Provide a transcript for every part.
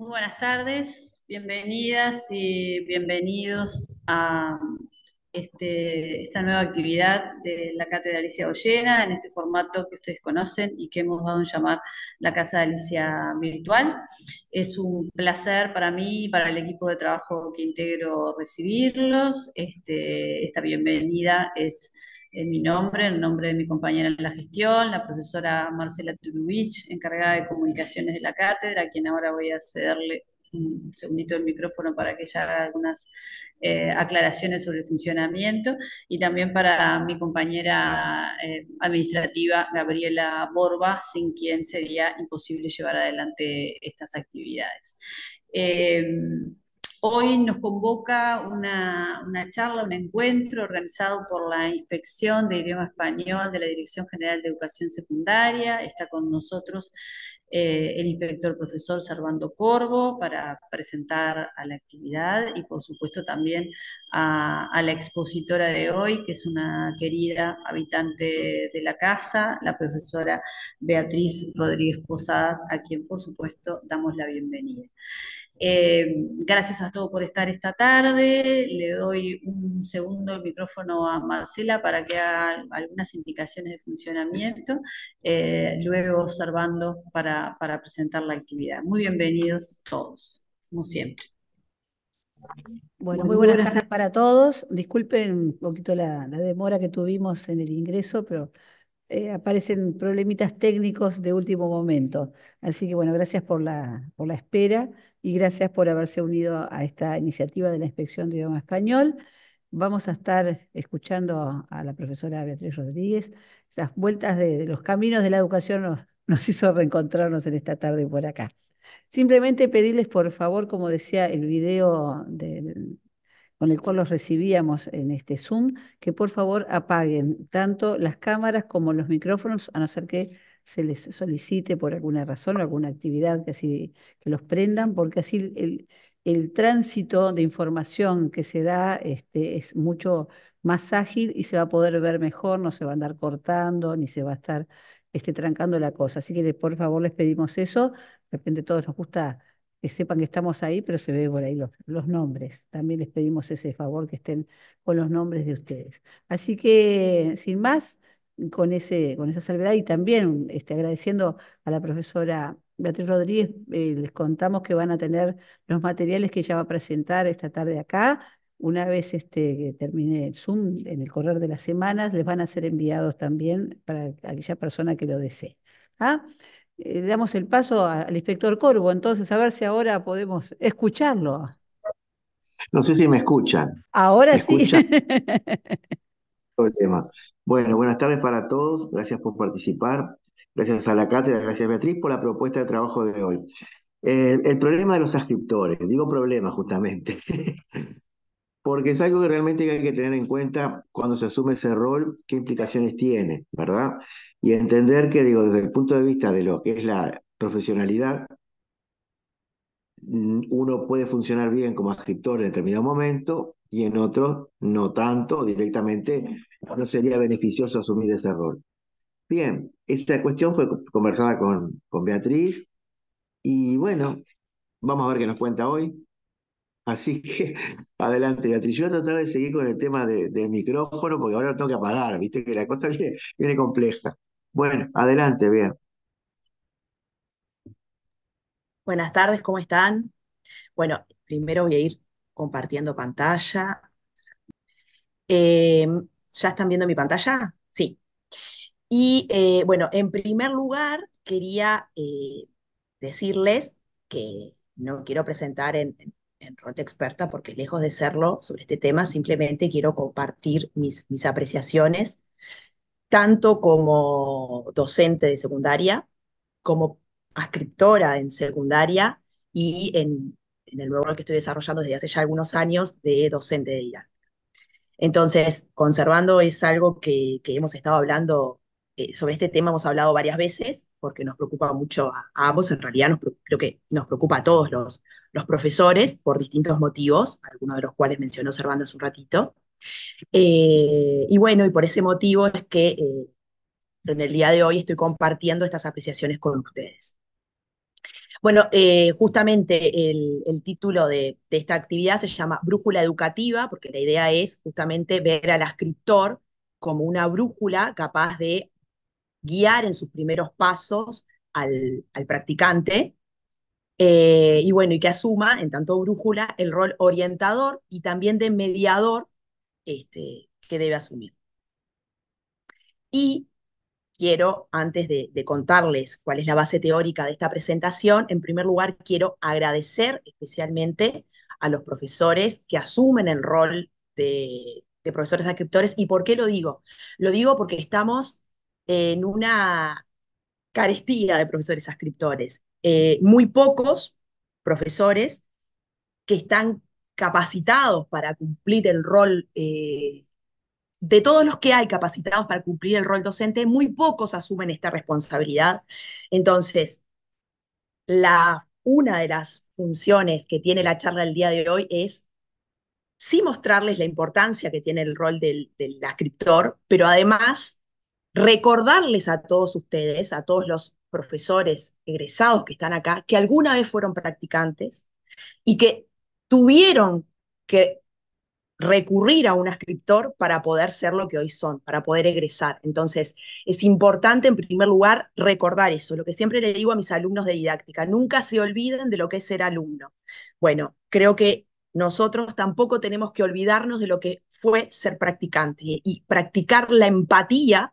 Muy buenas tardes, bienvenidas y bienvenidos a este, esta nueva actividad de la Cátedra Alicia Ollena en este formato que ustedes conocen y que hemos dado en llamar la Casa Alicia Virtual. Es un placer para mí y para el equipo de trabajo que integro recibirlos. Este, esta bienvenida es en mi nombre, en nombre de mi compañera en la gestión, la profesora Marcela Turubich, encargada de comunicaciones de la cátedra, a quien ahora voy a cederle un segundito el micrófono para que ella haga algunas eh, aclaraciones sobre el funcionamiento, y también para mi compañera eh, administrativa Gabriela Borba, sin quien sería imposible llevar adelante estas actividades. Eh, Hoy nos convoca una, charla, un encuentro organizado por la Inspección de Idioma Español de la Dirección General de Educación Secundaria. Está con nosotros eh, el inspector profesor Servando Corvo para presentar a la actividad y por supuesto también a la expositora de hoy, que es una querida habitante de la casa, la profesora Beatriz Rodríguez Posadas, a quien por supuesto damos la bienvenida. Eh, gracias a todos por estar esta tarde. Le doy un segundo el micrófono a Marcela para que haga algunas indicaciones de funcionamiento, eh, luego observando para, presentar la actividad. Muy bienvenidos todos, como siempre. Bueno, muy buenas tardes para todos. Disculpen un poquito la, demora que tuvimos en el ingreso, pero eh, aparecen problemitas técnicos de último momento. Así que bueno, gracias por la espera y gracias por haberse unido a esta iniciativa de la Inspección de Idioma Español. Vamos a estar escuchando a la profesora Beatriz Rodríguez. Esas vueltas de, los caminos de la educación nos, hizo reencontrarnos en esta tarde por acá. Simplemente pedirles, por favor, como decía el video con el cual los recibíamos en este Zoom, que por favor apaguen tanto las cámaras como los micrófonos, a no ser que se les solicite por alguna razón o alguna actividad que, así, que los prendan, porque así el, tránsito de información que se da este, es mucho más ágil y se va a poder ver mejor, no se va a andar cortando, ni se va a estar este, trancando la cosa. Así que por favor les pedimos eso. De repente a todos nos gusta que sepan que estamos ahí, pero se ve por ahí los, los nombres. También les pedimos ese favor que estén con los nombres de ustedes. Así que, sin más, con, ese, con esa salvedad y también este, agradeciendo a la profesora Beatriz Rodríguez, eh, les contamos que van a tener los materiales que ella va a presentar esta tarde acá. Una vez este, que termine el Zoom, en el correr de las semanas, les van a ser enviados también para aquella persona que lo desee. ¿Ah? Eh, damos el paso al inspector Corvo, entonces a ver si ahora podemos escucharlo. No sé si me escuchan. Ahora sí. el tema. Bueno, buenas tardes para todos. Gracias por participar. Gracias a la cátedra, gracias Beatriz por la propuesta de trabajo de hoy. Eh, el, problema de los ascriptores, digo problema justamente, porque es algo que realmente hay que tener en cuenta cuando se asume ese rol, qué implicaciones tiene, ¿verdad? Y entender que, digo, desde el punto de vista de lo que es la profesionalidad, mm, uno puede funcionar bien como escritor en determinado momento y en otro no tanto, directamente no sería beneficioso asumir ese rol. Bien, esta cuestión fue conversada con, con Beatriz y bueno, vamos a ver qué nos cuenta hoy. Así que adelante, Beatriz. Yo voy a tratar de seguir con el tema del micrófono porque ahora lo tengo que apagar, viste que la cosa viene, viene compleja. Bueno, adelante, bien. Buenas tardes, ¿cómo están? Bueno, primero voy a ir compartiendo pantalla. Eh, ¿Ya están viendo mi pantalla? Sí. Y eh, bueno, en primer lugar, quería eh, decirles que no quiero presentar en, en, Experta, porque lejos de serlo sobre este tema, simplemente quiero compartir mis, mis apreciaciones, tanto como docente de secundaria, como ascriptora en secundaria y en, en el nuevo rol que estoy desarrollando desde hace ya algunos años de docente de IRA. Entonces, conservando es algo que, hemos estado hablando, eh, sobre este tema hemos hablado varias veces, porque nos preocupa mucho a, ambos, en realidad creo que nos preocupa a todos los, profesores por distintos motivos, algunos de los cuales mencionó Servando hace un ratito. Eh, y bueno, y por ese motivo es que eh, en el día de hoy estoy compartiendo estas apreciaciones con ustedes. Bueno, eh, justamente el, título de, esta actividad se llama Brújula Educativa, porque la idea es justamente ver al escritor como una brújula capaz de guiar en sus primeros pasos al, practicante, eh, y bueno, y que asuma, en tanto brújula, el rol orientador y también de mediador este, que debe asumir. Y quiero, antes de, contarles cuál es la base teórica de esta presentación, en primer lugar quiero agradecer especialmente a los profesores que asumen el rol de, profesores adscriptores. ¿Y por qué lo digo? Lo digo porque estamos en una carestía de profesores adscriptores. Eh, muy pocos profesores que están capacitados para cumplir el rol eh, de todos los que hay capacitados para cumplir el rol docente, muy pocos asumen esta responsabilidad. Entonces, la, una de las funciones que tiene la charla del día de hoy es sí mostrarles la importancia que tiene el rol del, del pero además recordarles a todos ustedes, a todos los profesores egresados que están acá, que alguna vez fueron practicantes y que tuvieron que recurrir a un escritor para poder ser lo que hoy son, para poder egresar. Entonces, es importante en primer lugar recordar eso, lo que siempre le digo a mis alumnos de didáctica, nunca se olviden de lo que es ser alumno. Bueno, creo que nosotros tampoco tenemos que olvidarnos de lo que fue ser practicante y, practicar la empatía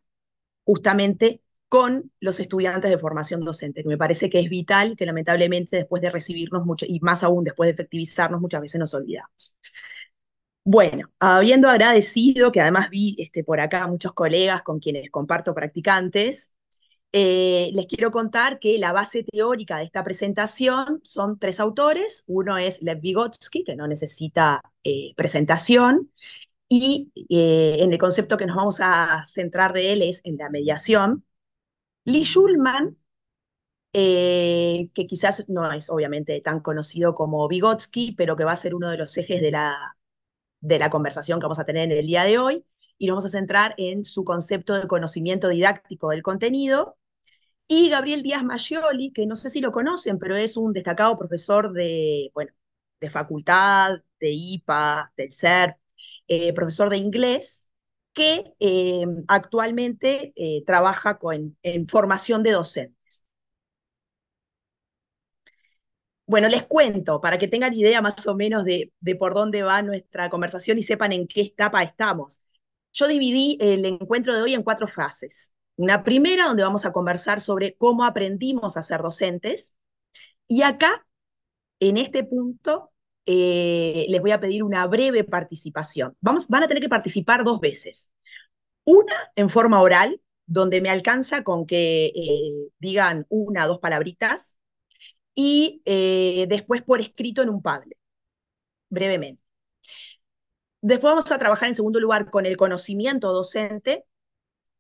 justamente con los estudiantes de formación docente, que me parece que es vital, que lamentablemente después de recibirnos mucho, y más aún después de efectivizarnos, muchas veces nos olvidamos. Bueno, habiendo agradecido, que además vi este, por acá muchos colegas con quienes comparto practicantes, eh, les quiero contar que la base teórica de esta presentación son tres autores. Uno es Lev Vygotsky, que no necesita eh, presentación, y eh, en el concepto que nos vamos a centrar de él es en la mediación. Lee Schulman, que quizás no es obviamente tan conocido como Vygotsky, pero que va a ser uno de los ejes de la de la conversación que vamos a tener en el día de hoy y nos vamos a centrar en su concepto de conocimiento didáctico del contenido. Y Gabriel Díaz Maggioli, que no sé si lo conocen, pero es un destacado profesor de, bueno, de facultad, de IPA, del CERP, eh, profesor de inglés, que eh, actualmente eh, trabaja con, en formación de docentes. Bueno, les cuento para que tengan idea más o menos de, por dónde va nuestra conversación y sepan en qué etapa estamos. Yo dividí el encuentro de hoy en cuatro fases. Una primera donde vamos a conversar sobre cómo aprendimos a ser docentes. Y acá, en este punto, eh, les voy a pedir una breve participación. Vamos, van a tener que participar dos veces. Una en forma oral, donde me alcanza con que eh, digan una o dos palabritas y eh, después por escrito en un Padlet, brevemente. Después vamos a trabajar en segundo lugar con el conocimiento docente,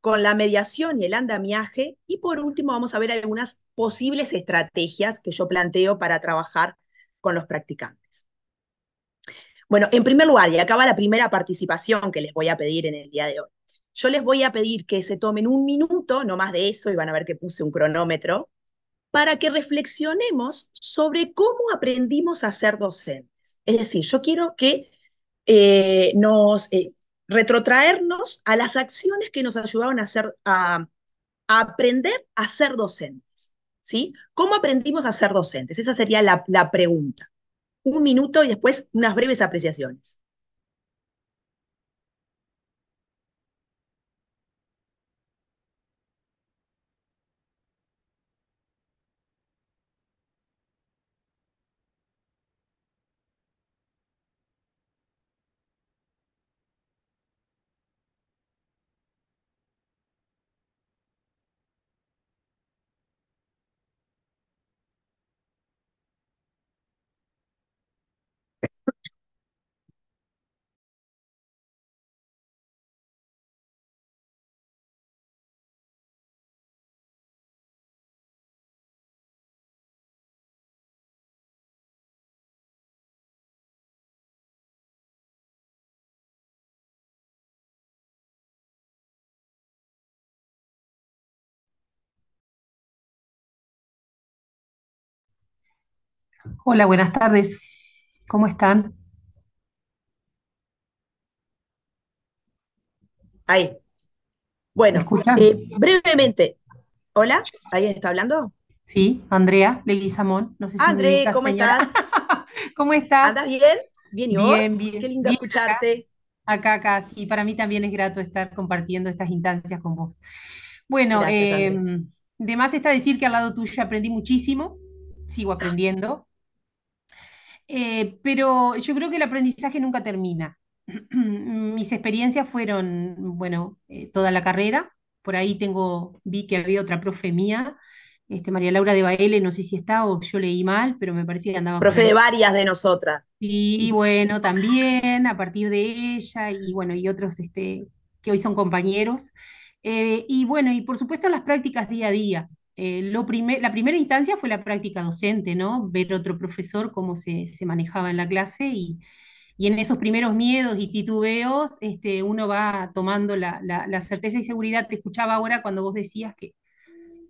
con la mediación y el andamiaje, y por último vamos a ver algunas posibles estrategias que yo planteo para trabajar con los practicantes. Bueno, en primer lugar, y acaba la primera participación que les voy a pedir en el día de hoy. Yo les voy a pedir que se tomen un minuto, no más de eso, y van a ver que puse un cronómetro, para que reflexionemos sobre cómo aprendimos a ser docentes. Es decir, yo quiero que eh, nos eh, retrotraernos a las acciones que nos ayudaron a, aprender a ser docentes. ¿sí? ¿Cómo aprendimos a ser docentes? Esa sería la pregunta. Un minuto y después unas breves apreciaciones. Hola, buenas tardes. ¿Cómo están? Ahí. Bueno, eh, brevemente. Hola, ¿alguien está hablando? Sí, Andrea Samón. No sé si André, ¿cómo estás? ¿Cómo estás? bien? ¿Bien y Bien, Qué lindo escucharte. acá, acá. Sí, para mí también es grato estar compartiendo estas instancias con vos. Bueno, además de más está decir que al lado tuyo aprendí muchísimo, sigo aprendiendo. Eh, pero yo creo que el aprendizaje nunca termina. Mis experiencias fueron, bueno, eh, toda la carrera. Por ahí tengo, vi que había otra profe mía, este, María Laura de Baele, no sé si está o yo leí mal, pero me parecía que andaba. Profe de varias de nosotras. Y bueno, también a partir de ella y bueno, y otros este, que hoy son compañeros. Eh, y bueno, y por supuesto las prácticas día a día. Eh, la primera instancia fue la práctica docente, ¿no? Ver otro profesor cómo se, se manejaba en la clase y, y, en esos primeros miedos y titubeos este, uno va tomando la, la, certeza y seguridad. Te escuchaba ahora cuando vos decías que,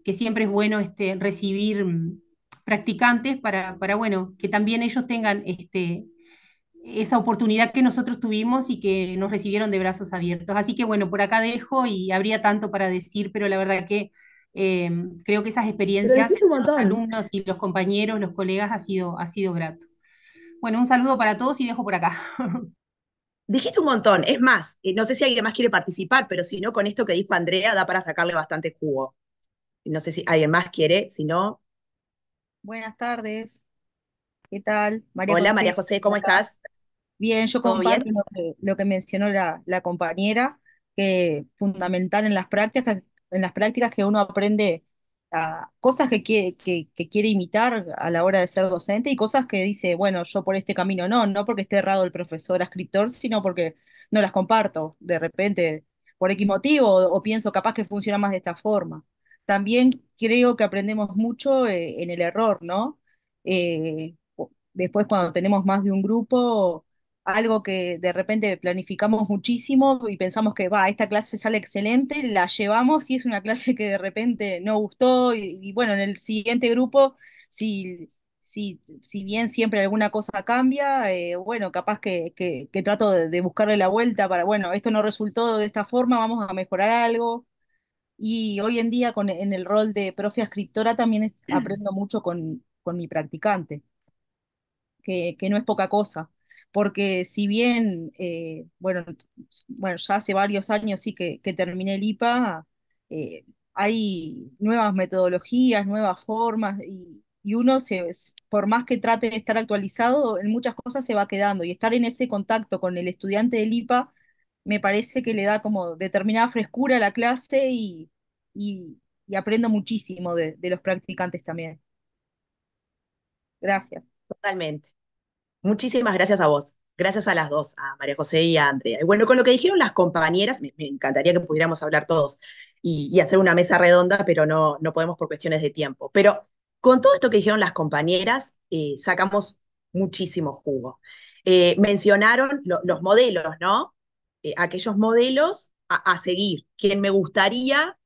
que siempre es bueno este, recibir mm, practicantes para, para, bueno, que también ellos tengan este, esa oportunidad que nosotros tuvimos y que nos recibieron de brazos abiertos. Así que bueno, por acá dejo y habría tanto para decir, pero la verdad que Em, creo que esas experiencias entre los alumnos y los compañeros, los colegas, ha sido, ha sido grato. Bueno, un saludo para todos y dejo por acá. Dijiste un montón, es más, eh, no sé si alguien más quiere participar, pero si no, con esto que dijo Andrea da para sacarle bastante jugo. No sé si alguien más quiere, si no. Buenas tardes. ¿Qué tal? Hola María José, ¿cómo estás? Bien, yo comparto Lo, que, mencionó la, la, compañera, que fundamental en las prácticas, en las prácticas que uno aprende ah, cosas que quiere, que, quiere imitar a la hora de ser docente y cosas que dice, bueno, yo por este camino no, no porque esté errado el profesor el escritor, sino porque no las comparto de repente por X motivo o, pienso capaz que funciona más de esta forma. También creo que aprendemos mucho eh, en el error, ¿no? Eh, después cuando tenemos más de un grupo, algo que de repente planificamos muchísimo y pensamos que va, esta clase sale excelente, la llevamos y es una clase que de repente no gustó y, bueno, en el siguiente grupo, si, si, bien siempre alguna cosa cambia, eh, bueno, capaz que, trato de, buscarle la vuelta para, bueno, esto no resultó de esta forma, vamos a mejorar algo. Y hoy en día en el rol de profe escritora también mm. aprendo mucho con, con mi practicante, que no es poca cosa porque si bien, eh, bueno, bueno, ya hace varios años sí que, que terminé el IPA, eh, hay nuevas metodologías, nuevas formas y, uno, se, por más que trate de estar actualizado, en muchas cosas se va quedando y estar en ese contacto con el estudiante del IPA me parece que le da como determinada frescura a la clase y, aprendo muchísimo de los practicantes también. Gracias. Totalmente. Muchísimas gracias a vos. Gracias a las dos, a María José y a Andrea. Y bueno, con lo que dijeron las compañeras, me, encantaría que pudiéramos hablar todos y, hacer una mesa redonda, pero no, no podemos por cuestiones de tiempo. Pero con todo esto que dijeron las compañeras, eh, sacamos muchísimo jugo. Eh, mencionaron los modelos, ¿no? Eh, aquellos modelos a, seguir, quien me gustaría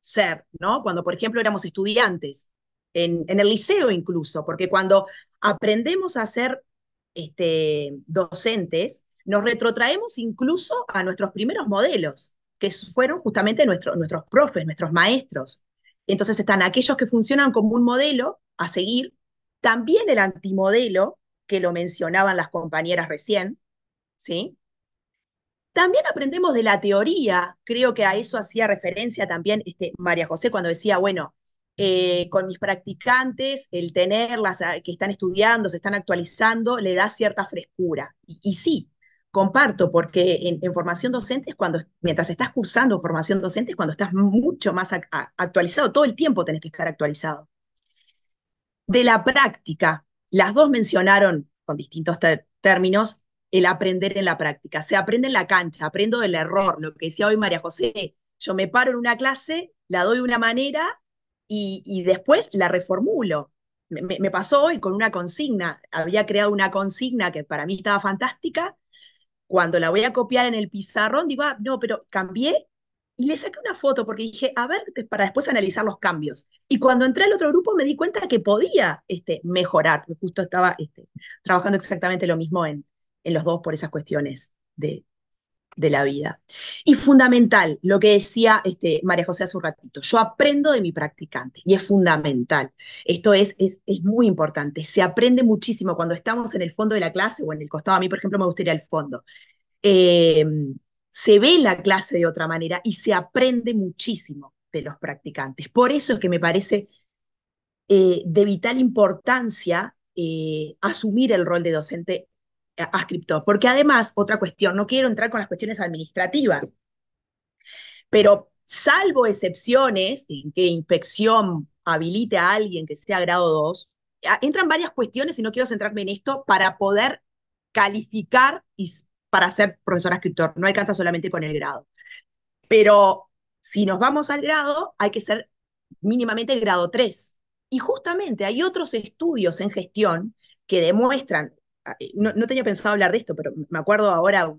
ser, ¿no? Cuando, por ejemplo, éramos estudiantes, en, en el liceo incluso, porque cuando aprendemos a ser este, docentes, nos retrotraemos incluso a nuestros primeros modelos, que fueron justamente nuestros profes, nuestros maestros. Entonces están aquellos que funcionan como un modelo a seguir, también el antimodelo, que lo mencionaban las compañeras recién, ¿sí? También aprendemos de la teoría, creo que a eso hacía referencia también este, María José cuando decía, bueno, eh, con mis practicantes, el tenerlas ah, que están estudiando, se están actualizando, le da cierta frescura. Y, sí, comparto, porque en, formación docente cuando, mientras estás cursando formación docente, es cuando estás mucho más actualizado, todo el tiempo tenés que estar actualizado. De la práctica, las dos mencionaron con distintos términos el aprender en la práctica. Se aprende en la cancha, aprendo del error, lo que decía hoy María José. Yo me paro en una clase, la doy de una manera y, después la reformulo. Me, pasó hoy con una consigna, había creado una consigna que para mí estaba fantástica, cuando la voy a copiar en el pizarrón digo, ah, no, pero cambié y le saqué una foto porque dije, a ver, para después analizar los cambios. Y cuando entré al otro grupo me di cuenta que podía este, mejorar, justo estaba este, trabajando exactamente lo mismo en, en los dos por esas cuestiones de, de la vida. Y fundamental, lo que decía este, María José hace un ratito, yo aprendo de mi practicante y es fundamental. Esto es, es, muy importante, se aprende muchísimo cuando estamos en el fondo de la clase o en el costado, a mí por ejemplo me gustaría el fondo. Em, se ve la clase de otra manera y se aprende muchísimo de los practicantes. Por eso es que me parece eh, de vital importancia eh, asumir el rol de docente eh, Porque además, otra cuestión, no quiero entrar con las cuestiones administrativas, pero salvo excepciones en que inspección habilite a alguien que sea grado 2, entran varias cuestiones y no quiero centrarme en esto para poder calificar y para ser profesor ascriptor, No alcanza solamente con el grado. Pero si nos vamos al grado, hay que ser mínimamente grado 3. Y justamente hay otros estudios en gestión que demuestran Ah, no, tenía pensado hablar de esto, pero me acuerdo ahora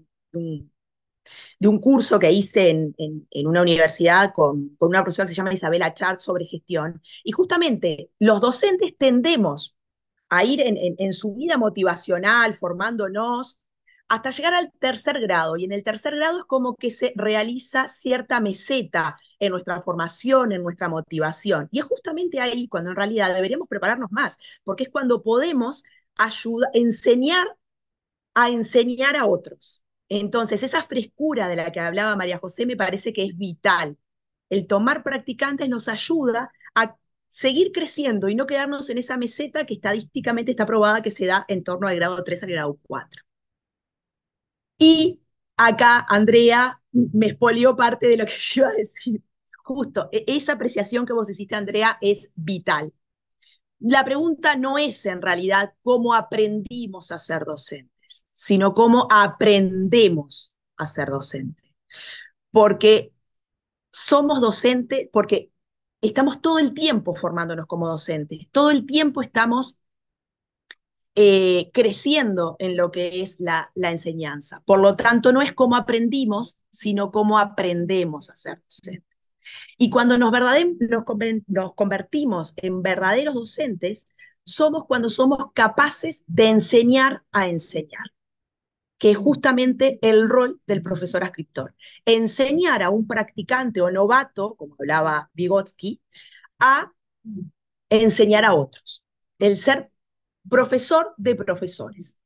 de un, curso que hice en, una universidad con, con, una profesora que se llama Isabela Chart sobre gestión, y justamente los docentes tendemos a ir en, en su vida motivacional, formándonos, hasta llegar al tercer grado, y en el tercer grado es como que se realiza cierta meseta en nuestra formación, en nuestra motivación. Y es justamente ahí cuando en realidad deberíamos prepararnos más, porque es cuando podemos ayuda, enseñar a enseñar a otros. Entonces, esa frescura de la que hablaba María José me parece que es vital. El tomar practicantes nos ayuda a seguir creciendo y no quedarnos en esa meseta que estadísticamente está probada que se da en torno al grado 3 al grado 4. Y acá Andrea me expolió parte de lo que yo iba a decir. Justo, e-, esa apreciación que vos hiciste, Andrea, es vital la pregunta no es en realidad cómo aprendimos a ser docentes, sino cómo aprendemos a ser docentes. Porque somos docentes, porque estamos todo el tiempo formándonos como docentes, todo el tiempo estamos eh, creciendo en lo que es la, la, enseñanza. Por lo tanto, no es cómo aprendimos, sino cómo aprendemos a ser docentes. Y mm. cuando nos, convertimos en verdaderos docentes, somos cuando somos capaces de enseñar a enseñar, que es justamente el rol del profesor ascriptor. Enseñar a un practicante o novato, como hablaba Vygotsky, a enseñar a otros. El ser profesor de profesores.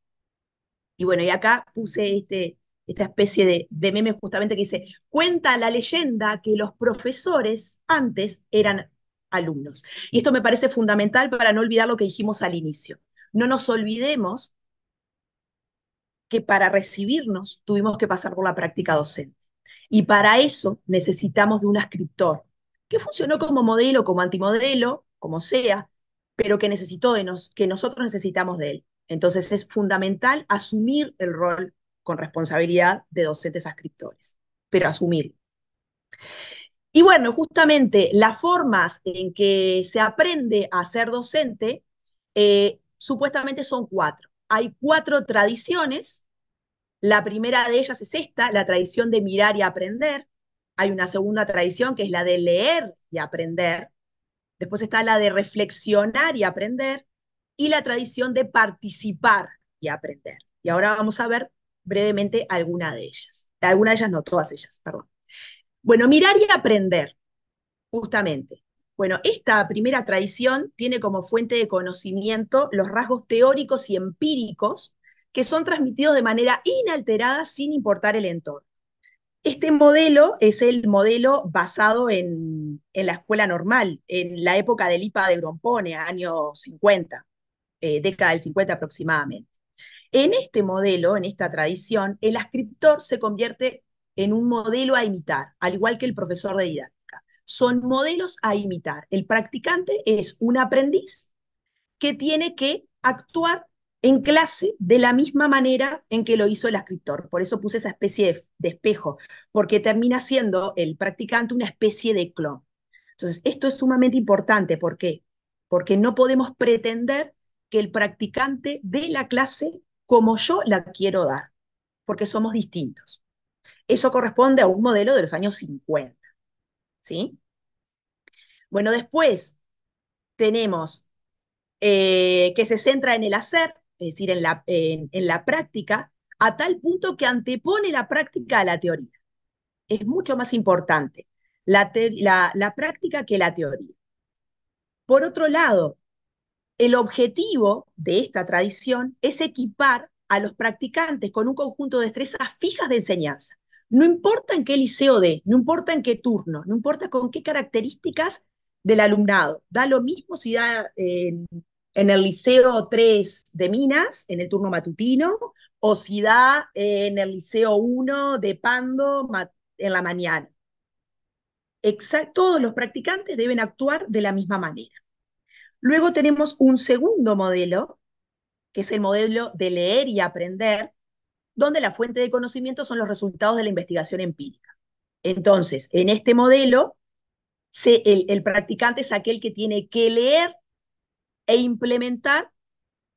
Y bueno, y acá puse este, esta especie de, de, meme justamente que dice, cuenta la leyenda que los profesores antes eran alumnos. Y esto me parece fundamental para no olvidar lo que dijimos al inicio. No nos olvidemos que para recibirnos tuvimos que pasar por la práctica docente. Y para eso necesitamos de un escritor que funcionó como modelo, como antimodelo, como sea, pero que necesitó de nos, que nosotros necesitamos de él. Entonces es fundamental asumir el rol con responsabilidad de docentes ascriptores, pero asumir. Y bueno, justamente las formas en que se aprende a ser docente eh, supuestamente son cuatro. Hay cuatro tradiciones. La primera de ellas es esta, la tradición de mirar y aprender. Hay una segunda tradición que es la de leer y aprender. Después está la de reflexionar y aprender. Y la tradición de participar y aprender. Y ahora vamos a ver brevemente alguna de ellas. Alguna de ellas, no, todas ellas, perdón. Bueno, mirar y aprender, justamente. Bueno, esta primera tradición tiene como fuente de conocimiento los rasgos teóricos y empíricos que son transmitidos de manera inalterada sin importar el entorno. Este modelo es el modelo basado en, la escuela normal, en la época del IPA de Grompone, año 50, eh, década del 50 aproximadamente. En este modelo, en esta tradición, el ascriptor se convierte en un modelo a imitar, al igual que el profesor de didáctica. Son modelos a imitar. El practicante es un aprendiz que tiene que actuar en clase de la misma manera en que lo hizo el escritor. Por eso puse esa especie de, de, espejo, porque termina siendo el practicante una especie de clon. Entonces, esto es sumamente importante. ¿Por qué? Porque no podemos pretender que el practicante de la clase como yo la quiero dar, porque somos distintos. Eso corresponde a un modelo de los años 50. ¿Sí? Bueno, después tenemos eh, que se centra en el hacer, es decir, en la, en, la práctica, a tal punto que antepone la práctica a la teoría. Es mucho más importante la práctica que la teoría. Por otro lado, el objetivo de esta tradición es equipar a los practicantes con un conjunto de destrezas fijas de enseñanza. No importa en qué liceo de, no importa en qué turno, no importa con qué características del alumnado. Da lo mismo si da en el liceo 3 de Minas, en el turno matutino, o si da en el liceo 1 de Pando en la mañana. todos los practicantes deben actuar de la misma manera. Luego tenemos un segundo modelo, que es el modelo de leer y aprender, donde la fuente de conocimiento son los resultados de la investigación empírica. Entonces, en este modelo, el, el practicante es aquel que tiene que leer e implementar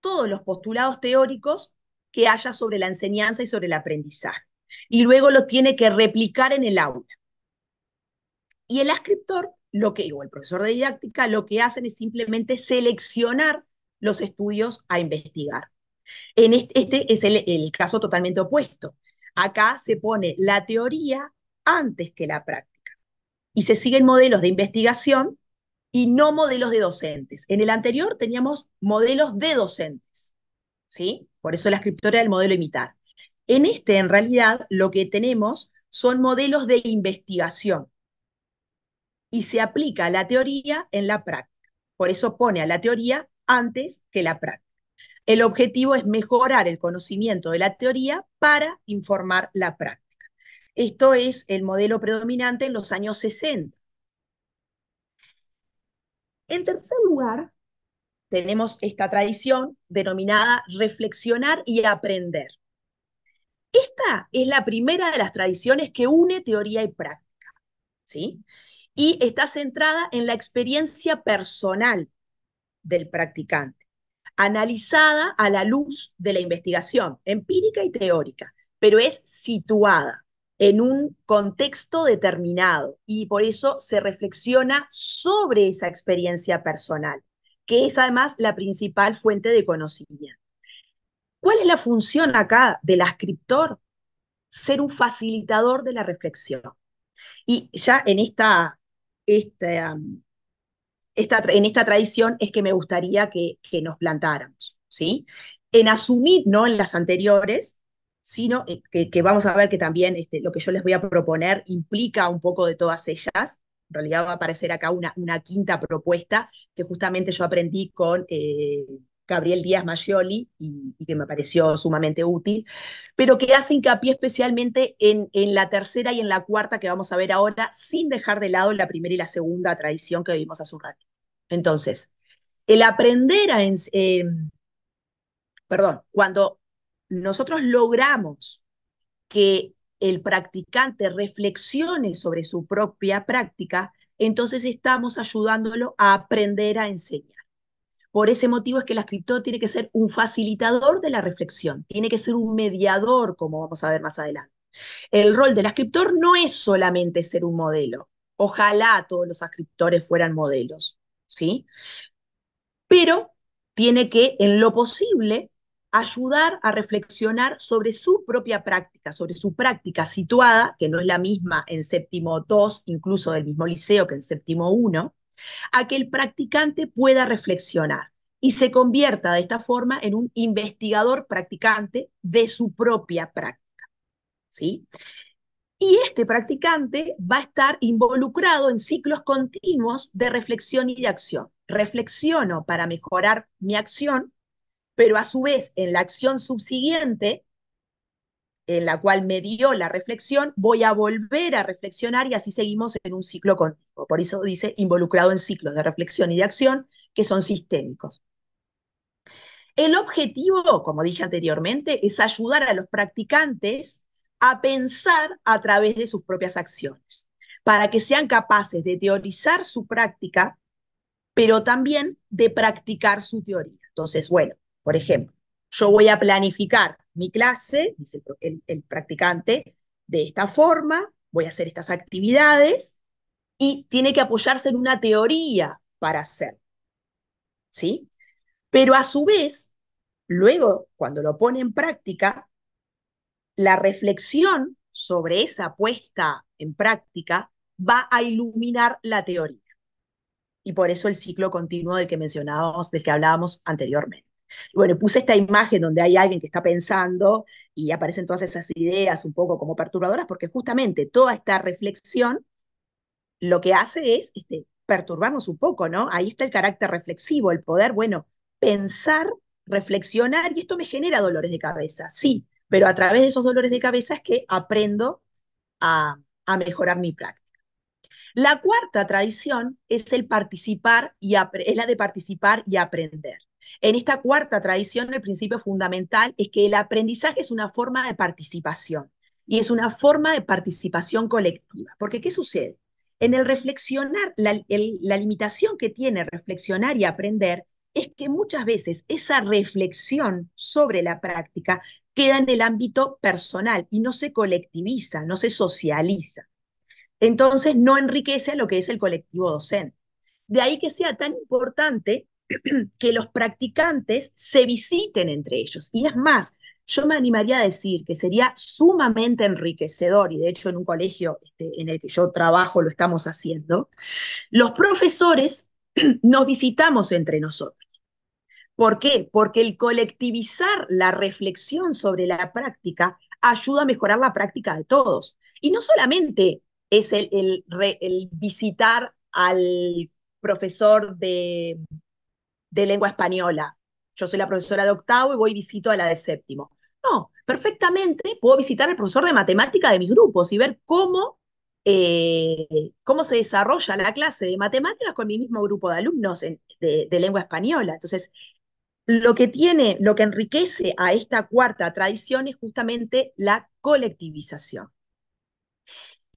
todos los postulados teóricos que haya sobre la enseñanza y sobre el aprendizaje. Y luego lo tiene que replicar en el aula. Y el ascriptor lo que, o el profesor de didáctica, lo que hacen es simplemente seleccionar los estudios a investigar. En este, este es el, el caso totalmente opuesto. Acá se pone la teoría antes que la práctica y se siguen modelos de investigación y no modelos de docentes. En el anterior teníamos modelos de docentes, ¿sí? Por eso la escritora del modelo imitar. En este, en realidad, lo que tenemos son modelos de investigación y se aplica la teoría en la práctica. Por eso pone a la teoría antes que la práctica. El objetivo es mejorar el conocimiento de la teoría para informar la práctica. Esto es el modelo predominante en los años 60. En tercer lugar, tenemos esta tradición denominada reflexionar y aprender. Esta es la primera de las tradiciones que une teoría y práctica. ¿sí? y está centrada en la experiencia personal del practicante, analizada a la luz de la investigación empírica y teórica, pero es situada en un contexto determinado y por eso se reflexiona sobre esa experiencia personal, que es además la principal fuente de conocimiento. ¿Cuál es la función acá del ascriptor? Ser un facilitador de la reflexión. Y ya en esta este, esta, en esta tradición es que me gustaría que, nos plantáramos, ¿sí? En asumir, no en las anteriores, sino eh, que, vamos a ver que también este, lo que yo les voy a proponer implica un poco de todas ellas, en realidad va a aparecer acá una, una quinta propuesta que justamente yo aprendí con eh, Gabriel Díaz Mayoli, y, que me pareció sumamente útil, pero que hace hincapié especialmente en, en, la tercera y en la cuarta que vamos a ver ahora, sin dejar de lado la primera y la segunda tradición que vimos hace un rato. Entonces, el aprender a... enseñar, em, perdón, cuando nosotros logramos que el practicante reflexione sobre su propia práctica, entonces estamos ayudándolo a aprender a enseñar. Por ese motivo es que el ascriptor tiene que ser un facilitador de la reflexión, tiene que ser un mediador, como vamos a ver más adelante. El rol del ascriptor no es solamente ser un modelo. Ojalá todos los escritores fueran modelos, ¿sí? Pero tiene que, en lo posible, ayudar a reflexionar sobre su propia práctica, sobre su práctica situada, que no es la misma en séptimo 2, incluso del mismo liceo que en séptimo 1, a que el practicante pueda reflexionar y se convierta de esta forma en un investigador practicante de su propia práctica. ¿sí? Y este practicante va a estar involucrado en ciclos continuos de reflexión y de acción. Reflexiono para mejorar mi acción, pero a su vez en la acción subsiguiente en la cual me dio la reflexión, voy a volver a reflexionar y así seguimos en un ciclo continuo. Por eso dice involucrado en ciclos de reflexión y de acción que son sistémicos. El objetivo, como dije anteriormente, es ayudar a los practicantes a pensar a través de sus propias acciones, para que sean capaces de teorizar su práctica, pero también de practicar su teoría. Entonces, bueno, por ejemplo, yo voy a planificar mi clase, dice el, practicante, de esta forma, voy a hacer estas actividades y tiene que apoyarse en una teoría para hacer. ¿Sí? Pero a su vez, luego, cuando lo pone en práctica, la reflexión sobre esa puesta en práctica va a iluminar la teoría. Y por eso el ciclo continuo del que mencionábamos, del que hablábamos anteriormente. Bueno, puse esta imagen donde hay alguien que está pensando y aparecen todas esas ideas un poco como perturbadoras, porque justamente toda esta reflexión lo que hace es este, perturbarnos un poco, ¿no? Ahí está el carácter reflexivo, el poder, bueno, pensar, reflexionar, y esto me genera dolores de cabeza, sí, pero a través de esos dolores de cabeza es que aprendo a, a mejorar mi práctica. La cuarta tradición es, el participar y es la de participar y aprender. En esta cuarta tradición, el principio fundamental es que el aprendizaje es una forma de participación y es una forma de participación colectiva. Porque, ¿qué sucede? En el reflexionar, la, la limitación que tiene reflexionar y aprender es que muchas veces esa reflexión sobre la práctica queda en el ámbito personal y no se colectiviza, no se socializa. Entonces no enriquece lo que es el colectivo docente. De ahí que sea tan importante que los practicantes se visiten entre ellos. Y es más, yo me animaría a decir que sería sumamente enriquecedor, y de hecho en un colegio este, en el que yo trabajo lo estamos haciendo, los profesores nos visitamos entre nosotros. ¿Por qué? Porque el colectivizar la reflexión sobre la práctica ayuda a mejorar la práctica de todos. Y no solamente es el, el visitar al profesor de de lengua española. Yo soy la profesora de octavo y voy y visito a la de séptimo. No, perfectamente puedo visitar al profesor de matemática de mis grupos y ver cómo, eh, cómo se desarrolla la clase de matemáticas con mi mismo grupo de alumnos de, de lengua española. Entonces, lo que tiene, lo que enriquece a esta cuarta tradición es justamente la colectivización.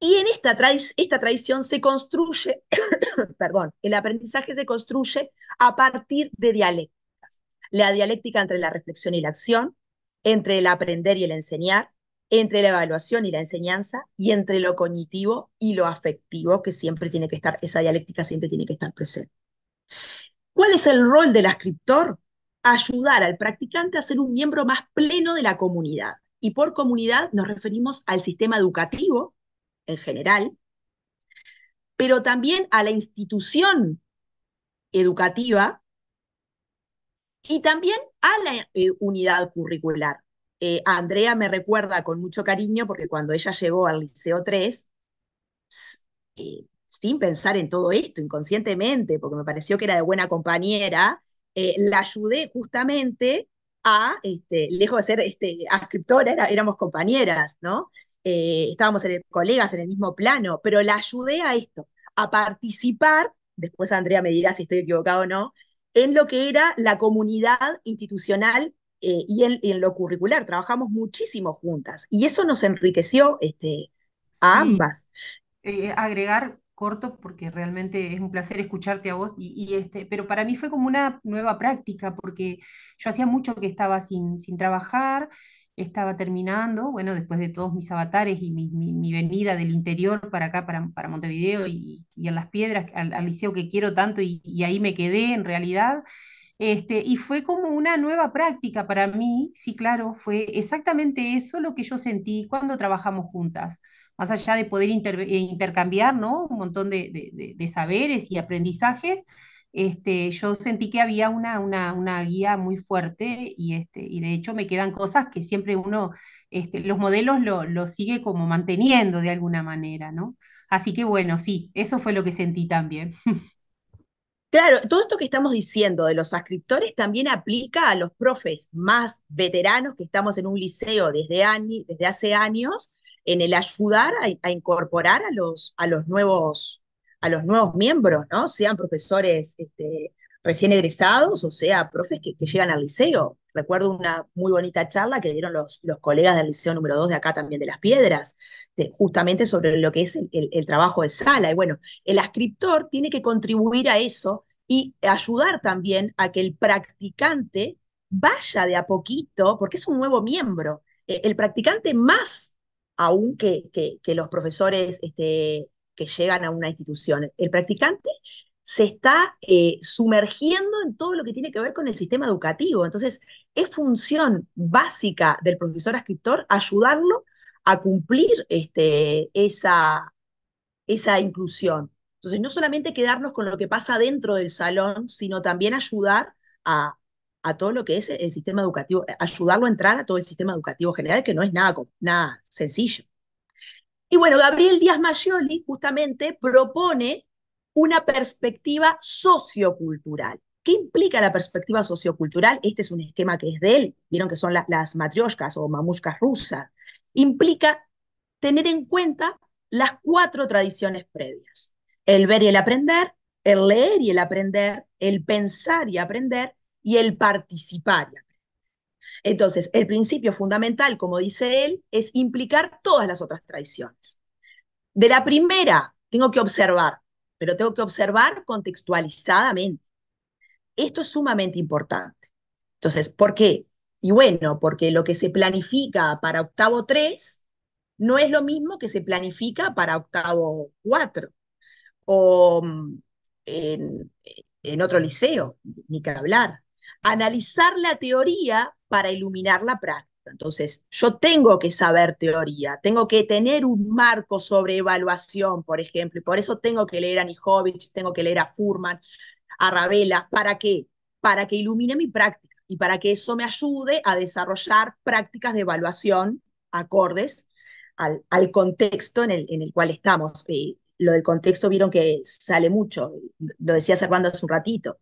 Y en esta, esta traición se construye, perdón, el aprendizaje se construye a partir de dialécticas. La dialéctica entre la reflexión y la acción, entre el aprender y el enseñar, entre la evaluación y la enseñanza, y entre lo cognitivo y lo afectivo, que siempre tiene que estar, esa dialéctica siempre tiene que estar presente. ¿Cuál es el rol del escritor? Ayudar al practicante a ser un miembro más pleno de la comunidad. Y por comunidad nos referimos al sistema educativo, en general, pero también a la institución educativa y también a la eh, unidad curricular. Eh, Andrea me recuerda con mucho cariño porque cuando ella llegó al Liceo 3, eh, sin pensar en todo esto, inconscientemente, porque me pareció que era de buena compañera, la ayudé justamente a, este, lejos de ser este, ascriptora, éramos compañeras, ¿no? Eh, estábamos en el, colegas en el mismo plano, pero la ayudé a esto, a participar, después Andrea me dirá si estoy equivocado o no, en lo que era la comunidad institucional eh, y, en, lo curricular. Trabajamos muchísimo juntas y eso nos enriqueció este, a ambas. Eh, agregar corto porque realmente es un placer escucharte a vos y, este, pero para mí fue como una nueva práctica porque yo hacía mucho que estaba sin, sin trabajar, estaba terminando, bueno, después de todos mis avatares y mi, venida del interior para acá, para, Montevideo y, a Las Piedras, al, liceo que quiero tanto y, ahí me quedé en realidad. Este, y fue como una nueva práctica para mí, sí, claro, fue exactamente eso lo que yo sentí cuando trabajamos juntas, más allá de poder eh, intercambiar ¿no? un montón de saberes y aprendizajes, este, yo sentí que había una, una, una guía muy fuerte y, este, y de hecho me quedan cosas que siempre uno, este, los modelos los lo sigue como manteniendo de alguna manera, ¿no? Así que bueno, sí, eso fue lo que sentí también. Claro, todo esto que estamos diciendo de los ascriptores también aplica a los profes más veteranos que estamos en un liceo desde, desde hace años en el ayudar a, a incorporar a los, a los nuevos a los nuevos miembros, ¿no? Sean profesores este, recién egresados o sea profes que, llegan al liceo. Recuerdo una muy bonita charla que dieron los, los colegas del liceo número 2 de acá también de Las Piedras, justamente sobre lo que es el, trabajo de sala. Y bueno, el ascriptor tiene que contribuir a eso y ayudar también a que el practicante vaya de a poquito, porque es un nuevo miembro. Eh, el practicante más aún que, que, que los profesores este, que llegan a una institución. El practicante se está eh, sumergiendo en todo lo que tiene que ver con el sistema educativo. Entonces, es función básica del profesor escritor ayudarlo a cumplir este, esa, esa inclusión. Entonces, no solamente quedarnos con lo que pasa dentro del salón, sino también ayudar a, a todo lo que es el sistema educativo, eh, ayudarlo a entrar a todo el sistema educativo general, que no es nada, nada sencillo. Y bueno, Gabriel Díaz Mayoli justamente propone una perspectiva sociocultural. ¿Qué implica la perspectiva sociocultural? Este es un esquema que es de él, vieron que son las matrioshkas o mamushkas rusas. Implica tener en cuenta las cuatro tradiciones previas. El ver y el aprender, el leer y el aprender, el pensar y aprender y el participar y aprender. Entonces, el principio fundamental, como dice él, es implicar todas las otras tradiciones. De la primera, tengo que observar, pero tengo que observar contextualizadamente. Esto es sumamente importante. Entonces, ¿por qué? Y bueno, porque lo que se planifica para octavo 3 no es lo mismo que se planifica para octavo 4 o mm, en, en otro liceo, ni que hablar. Analizar la teoría para iluminar la práctica. Entonces, yo tengo que saber teoría, tengo que tener un marco sobre evaluación, por ejemplo, y por eso tengo que leer a Nijovic, tengo que leer a Furman, a Ravela, ¿para qué? Para que ilumine mi práctica y para que eso me ayude a desarrollar prácticas de evaluación acordes al, al contexto en el, en el, cual estamos. Y eh, lo del contexto vieron que sale mucho, lo decía Servando hace un ratito.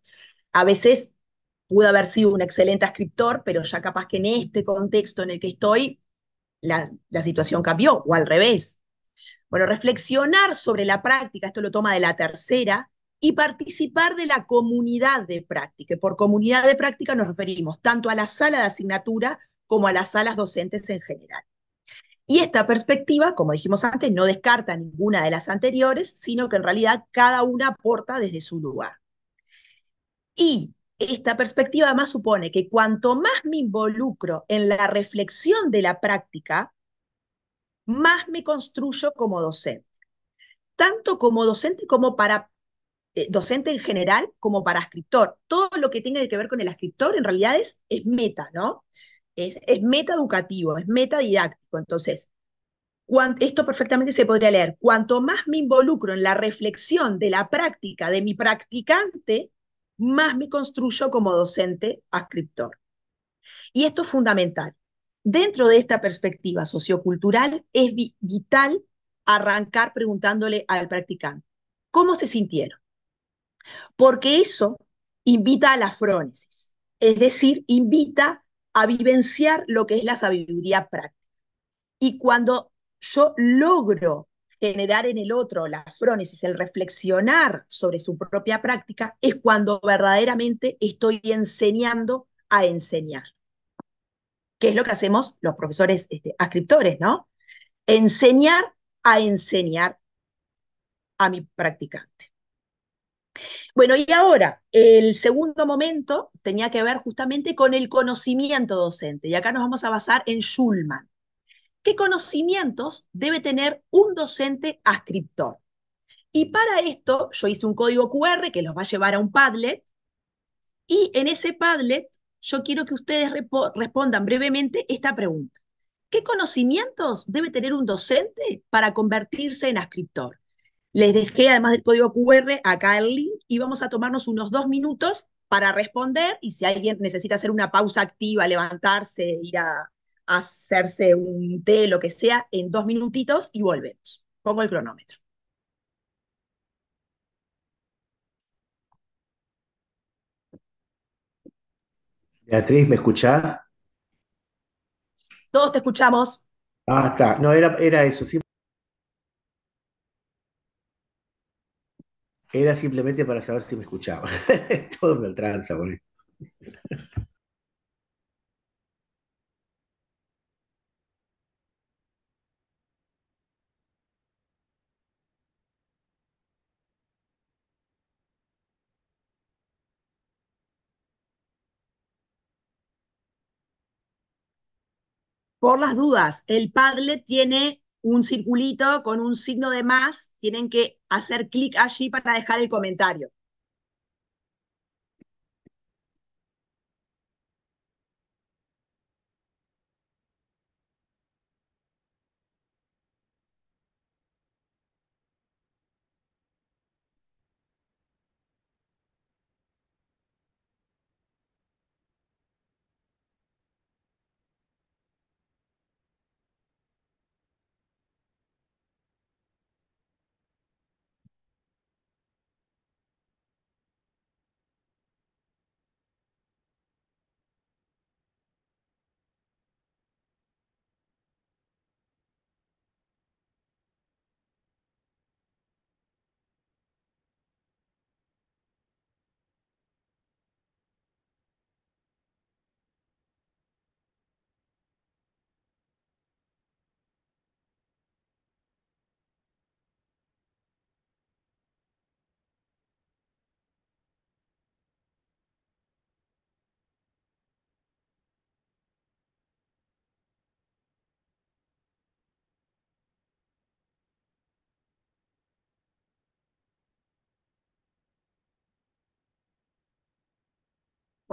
A veces pudo haber sido un excelente escritor, pero ya capaz que en este contexto en el que estoy, la, situación cambió, o al revés. Bueno, reflexionar sobre la práctica, esto lo toma de la tercera, y participar de la comunidad de práctica. Por comunidad de práctica nos referimos tanto a la sala de asignatura como a las salas docentes en general. Y esta perspectiva, como dijimos antes, no descarta ninguna de las anteriores, sino que en realidad cada una aporta desde su lugar. Y esta perspectiva más supone que cuanto más me involucro en la reflexión de la práctica, más me construyo como docente, tanto como docente como para eh, docente en general, como para escritor. Todo lo que tenga que ver con el escritor en realidad es, meta, ¿no? Es, meta educativo, es meta didáctico. Entonces, esto perfectamente se podría leer. Cuanto más me involucro en la reflexión de la práctica de mi practicante, más me construyo como docente ascriptor. Y esto es fundamental. Dentro de esta perspectiva sociocultural es vital arrancar preguntándole al practicante, ¿cómo se sintieron? Porque eso invita a la frónesis, es decir, invita a vivenciar lo que es la sabiduría práctica. Y cuando yo logro generar en el otro la frónesis, el reflexionar sobre su propia práctica, es cuando verdaderamente estoy enseñando a enseñar. Que es lo que hacemos los profesores este, ascriptores, ¿no? Enseñar a enseñar a mi practicante. Bueno, y ahora, el segundo momento tenía que ver justamente con el conocimiento docente, y acá nos vamos a basar en Schulman. ¿Qué conocimientos debe tener un docente ascriptor? Y para esto yo hice un código QR que los va a llevar a un Padlet y en ese Padlet yo quiero que ustedes respondan brevemente esta pregunta. ¿Qué conocimientos debe tener un docente para convertirse en ascriptor? Les dejé además del código QR acá el link y vamos a tomarnos unos dos minutos para responder y si alguien necesita hacer una pausa activa, levantarse, ir a, hacerse un té, lo que sea, en dos minutitos y volvemos. Pongo el cronómetro. Beatriz, ¿me escuchás? Todos te escuchamos. Ah, está. No, era, era eso. era simplemente para saber si me escuchaba. Todo me alcanza por las dudas, el Padlet tiene un circulito con un signo de más, tienen que hacer clic allí para dejar el comentario.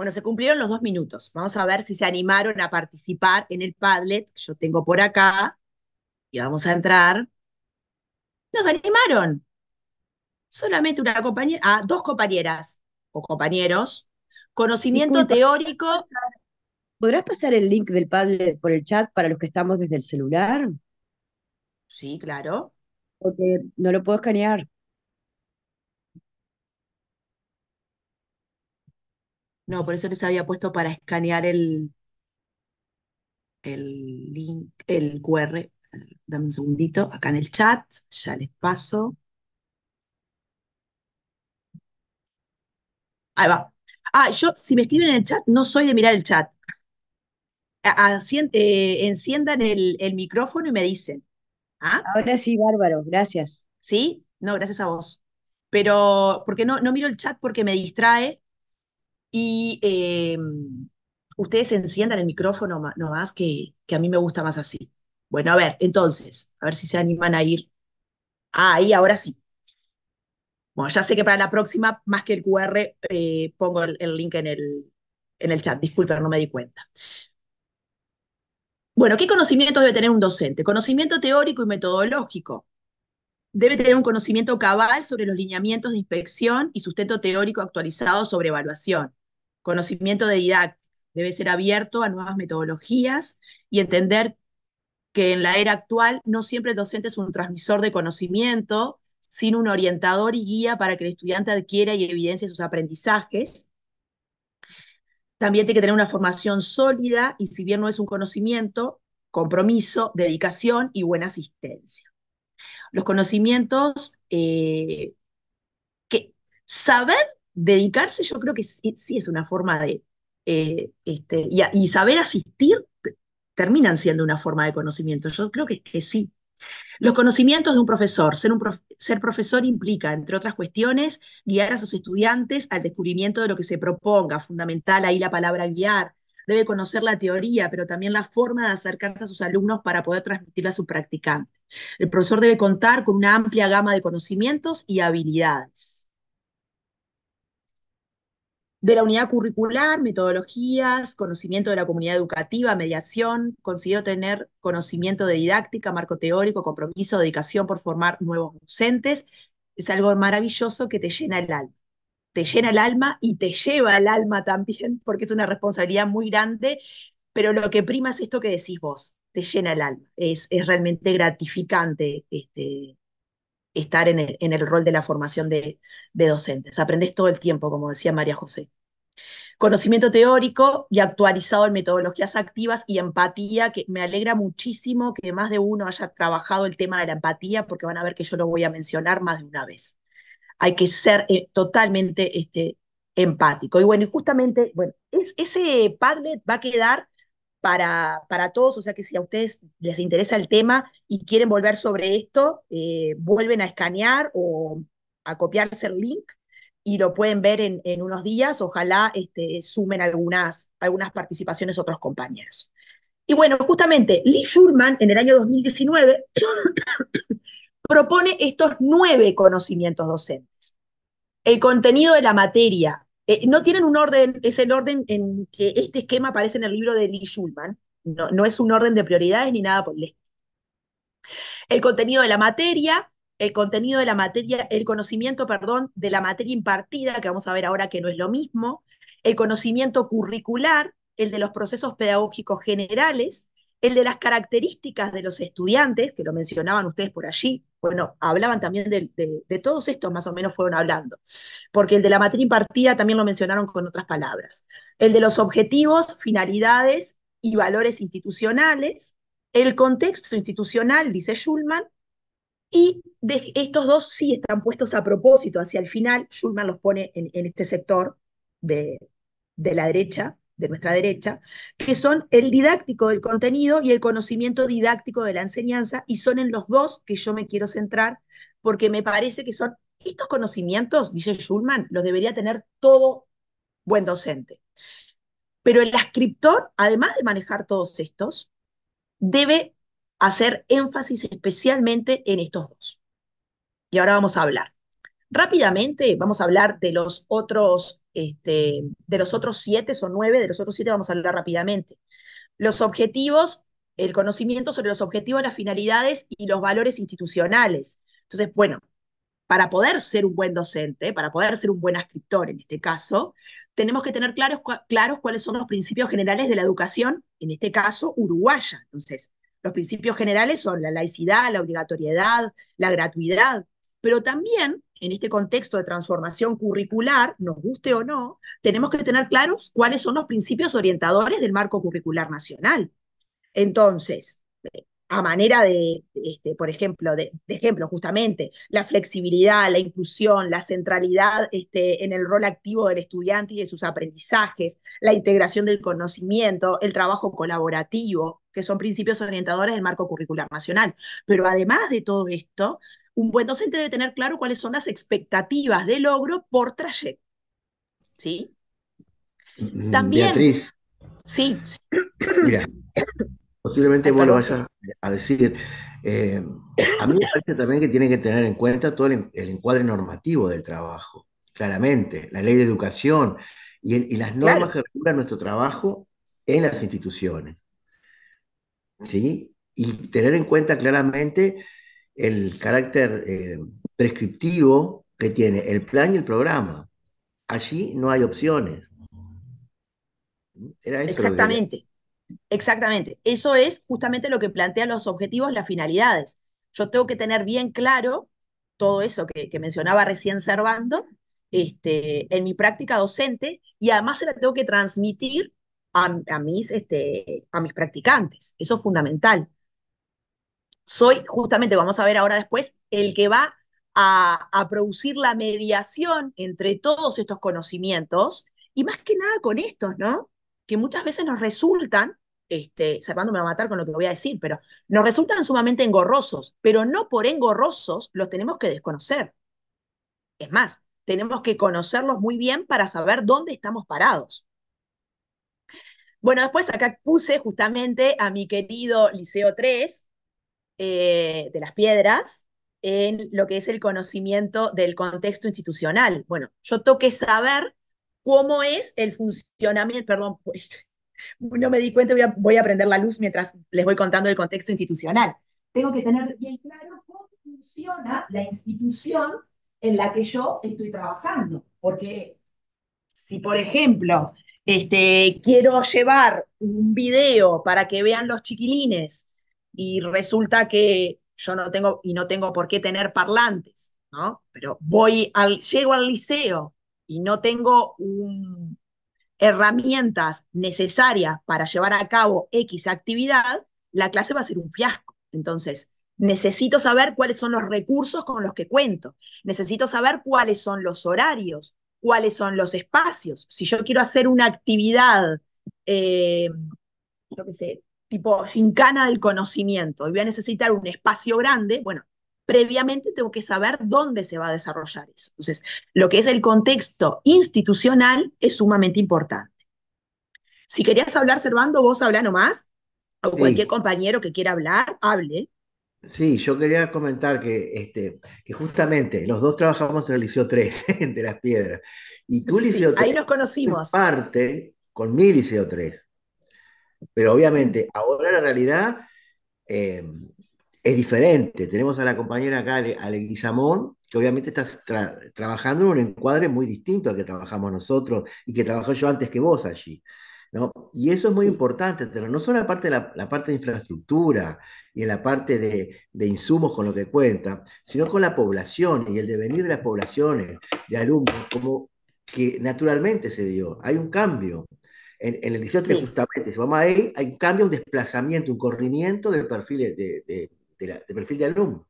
Bueno, se cumplieron los dos minutos. Vamos a ver si se animaron a participar en el Padlet que yo tengo por acá. Y vamos a entrar. Nos animaron. Solamente una compañera, ah, dos compañeras o compañeros. Conocimiento teórico. ¿Podrás pasar el link del Padlet por el chat para los que estamos desde el celular? Sí, claro. Porque no lo puedo escanear. No, por eso les había puesto para escanear el, el link, el QR. Dame un segundito, acá en el chat, ya les paso. Ahí va. Ah, yo, si me escriben en el chat, no soy de mirar el chat. Eh, enciendan el, micrófono y me dicen. ¿ah? Ahora sí, bárbaro, gracias. ¿Sí? No, gracias a vos. Pero, porque no, no miro el chat porque me distrae y em, ustedes enciendan el micrófono nomás, que, que a mí me gusta más así. Bueno, a ver, entonces, a ver si se animan a ir. Ah, ahí, ahora sí. Bueno, ya sé que para la próxima, más que el QR, eh, pongo el, link en el, en el chat. Disculpen, no me di cuenta. Bueno, ¿qué conocimiento debe tener un docente? Conocimiento teórico y metodológico. Debe tener un conocimiento cabal sobre los lineamientos de inspección y sustento teórico actualizado sobre evaluación conocimiento de didáctica, debe ser abierto a nuevas metodologías y entender que en la era actual no siempre el docente es un transmisor de conocimiento, sino un orientador y guía para que el estudiante adquiera y evidencie sus aprendizajes. También tiene que tener una formación sólida y si bien no es un conocimiento, compromiso, dedicación y buena asistencia. Los conocimientos, eh, que saber dedicarse yo creo que sí, es una forma de, eh, este, y, saber asistir terminan siendo una forma de conocimiento. Yo creo que, que sí. Los conocimientos de un profesor. Ser, un ser profesor implica, entre otras cuestiones, guiar a sus estudiantes al descubrimiento de lo que se proponga. Fundamental ahí la palabra guiar. Debe conocer la teoría, pero también la forma de acercarse a sus alumnos para poder transmitirla a su practicante. El profesor debe contar con una amplia gama de conocimientos y habilidades de la unidad curricular, metodologías, conocimiento de la comunidad educativa, mediación, considero tener conocimiento de didáctica, marco teórico, compromiso, dedicación por formar nuevos docentes, es algo maravilloso que te llena el alma. Te llena el alma y te lleva el alma también, porque es una responsabilidad muy grande, pero lo que prima es esto que decís vos, te llena el alma, es, es realmente gratificante este, estar en el, rol de la formación de, docentes. Aprendes todo el tiempo, como decía María José. Conocimiento teórico y actualizado en metodologías activas y empatía, que me alegra muchísimo que más de uno haya trabajado el tema de la empatía, porque van a ver que yo lo voy a mencionar más de una vez. Hay que ser eh, totalmente este, empático. Y bueno, justamente, bueno, ese Padlet va a quedar para, todos, o sea que si a ustedes les interesa el tema y quieren volver sobre esto, eh, vuelven a escanear o a copiarse el link y lo pueden ver en, en unos días, ojalá este, sumen algunas, algunas participaciones otros compañeros. Y bueno, justamente Lee Schurman en el año 2019 propone estos nueve conocimientos docentes. El contenido de la materia, eh, no tienen un orden, es el orden en que este esquema aparece en el libro de Lee Schulman. No, no es un orden de prioridades ni nada por el El contenido de la materia, el contenido de la materia, el conocimiento, perdón, de la materia impartida, que vamos a ver ahora que no es lo mismo, el conocimiento curricular, el de los procesos pedagógicos generales, el de las características de los estudiantes, que lo mencionaban ustedes por allí, bueno, hablaban también de, todos estos, más o menos fueron hablando, porque el de la matriz impartida también lo mencionaron con otras palabras. El de los objetivos, finalidades y valores institucionales, el contexto institucional, dice Schulman, y estos dos sí están puestos a propósito hacia el final, Schulman los pone en, este sector de la derecha, de nuestra derecha, que son el didáctico del contenido y el conocimiento didáctico de la enseñanza, y son en los dos que yo me quiero centrar, porque me parece que son estos conocimientos, dice Schulman, los debería tener todo buen docente. Pero el ascriptor, además de manejar todos estos, debe hacer énfasis especialmente en estos dos. Y ahora vamos a hablar. Rápidamente vamos a hablar de los otros, este, de los otros siete, son nueve, de los otros siete vamos a hablar rápidamente. Los objetivos, el conocimiento sobre los objetivos, las finalidades y los valores institucionales. Entonces, bueno, para poder ser un buen docente, para poder ser un buen escritor en este caso, tenemos que tener claros, claros cuáles son los principios generales de la educación, en este caso uruguaya. Entonces, los principios generales son la laicidad, la obligatoriedad, la gratuidad, pero también, en este contexto de transformación curricular, nos guste o no, tenemos que tener claros cuáles son los principios orientadores del marco curricular nacional. Entonces, a manera de, este, por ejemplo, ejemplo, justamente, la flexibilidad, la inclusión, la centralidad este, en el rol activo del estudiante y de sus aprendizajes, la integración del conocimiento, el trabajo colaborativo, que son principios orientadores del marco curricular nacional. Pero además de todo esto, un buen docente debe tener claro cuáles son las expectativas de logro por trayecto. ¿Sí? Mm, también. Beatriz. Sí. Mira, posiblemente vos lo vayas a decir. Eh, a mí me parece también que tiene que tener en cuenta todo el, encuadre normativo del trabajo, claramente, la ley de educación y, las normas que regulan nuestro trabajo en las instituciones. ¿Sí? Y tener en cuenta claramente el carácter eh, prescriptivo que tiene el plan y el programa. Allí no hay opciones. exactamente, exactamente. Eso es justamente lo que plantean los objetivos, las finalidades. Yo tengo que tener bien claro todo eso que, mencionaba recién Servando este, en mi práctica docente y además se la tengo que transmitir a mis, este, a mis practicantes. Eso es fundamental soy justamente, vamos a ver ahora después, el que va a, producir la mediación entre todos estos conocimientos y más que nada con estos, ¿no? Que muchas veces nos resultan este, me va a matar con lo que voy a decir, pero nos resultan sumamente engorrosos, pero no por engorrosos los tenemos que desconocer. Es más, tenemos que conocerlos muy bien para saber dónde estamos parados. Bueno, después acá puse justamente a mi querido Liceo 3, eh, de las piedras en lo que es el conocimiento del contexto institucional. Bueno, yo que saber cómo es el funcionamiento, perdón, no me di cuenta, voy a, voy a prender la luz mientras les voy contando el contexto institucional. Tengo que tener bien claro cómo funciona la institución en la que yo estoy trabajando, porque si, por ejemplo, este, quiero llevar un video para que vean los chiquilines y resulta que yo no tengo, y no tengo por qué tener parlantes, ¿no? Pero voy al, llego al liceo y no tengo herramientas necesarias para llevar a cabo X actividad, la clase va a ser un fiasco. Entonces, necesito saber cuáles son los recursos con los que cuento, necesito saber cuáles son los horarios, cuáles son los espacios. Si yo quiero hacer una actividad, eh, yo qué sé, tipo gincana del conocimiento y voy a necesitar un espacio grande, bueno, previamente tengo que saber dónde se va a desarrollar eso. Entonces, lo que es el contexto institucional es sumamente importante. Si querías hablar, Servando, vos habla nomás, o cualquier compañero que quiera hablar, hable. Sí, yo quería comentar que, este, que justamente los dos trabajamos en el Liceo 3 entre Las Piedras. Y tú, Liceo 3. Ahí nos conocimos. Parte con mi Liceo 3. Pero obviamente, ahora la realidad eh, es diferente. Tenemos a la compañera acá, Ale que obviamente está trabajando en un encuadre muy distinto al que trabajamos nosotros y que trabajó yo antes que vos allí. ¿no? Y eso es muy importante, pero no solo la parte de la, parte de infraestructura y en la parte de, de, insumos con lo que cuenta, sino con la población y el devenir de las poblaciones, de alumnos, como que naturalmente se dio. Hay un cambio. En, el Liceo 3, justamente, si vamos ahí, hay un cambio, un desplazamiento, un corrimiento de perfil de, alumno.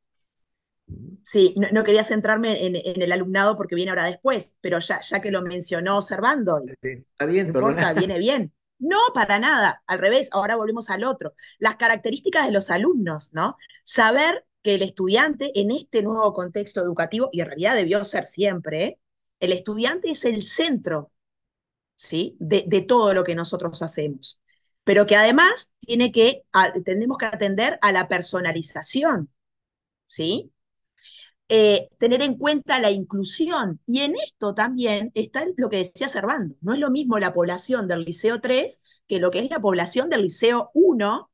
Sí, no, quería centrarme en, el alumnado porque viene ahora después, pero ya, ya que lo mencionó observando, está bien, no importa, viene bien. No, para nada, al revés, ahora volvemos al otro. Las características de los alumnos, ¿no? Saber que el estudiante en este nuevo contexto educativo, y en realidad debió ser siempre, ¿eh? el estudiante es el centro ¿sí? De, todo lo que nosotros hacemos. Pero que además tiene que, tenemos que atender a la personalización, ¿sí? Eh, tener en cuenta la inclusión. Y en esto también está lo que decía Servando. No es lo mismo la población del Liceo 3 que lo que es la población del Liceo 1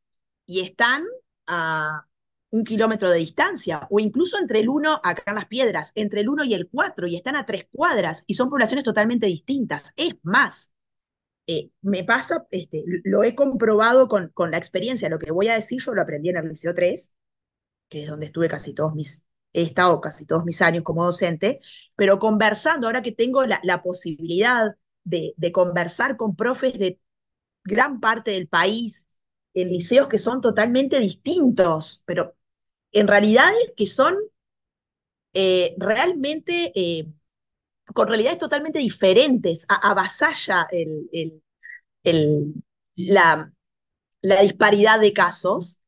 y están ah, un kilómetro de distancia, o incluso entre el 1, acá en las piedras, entre el 1 y el 4, y están a tres cuadras, y son poblaciones totalmente distintas. Es más, eh, me pasa, este, lo he comprobado con, con la experiencia, lo que voy a decir yo lo aprendí en el Liceo 3, que es donde estuve casi todos mis, he estado casi todos mis años como docente, pero conversando, ahora que tengo la, posibilidad de, de conversar con profes de gran parte del país, en liceos que son totalmente distintos, pero en realidades que son eh, realmente, eh, con realidades totalmente diferentes, avasalla la, disparidad de casos,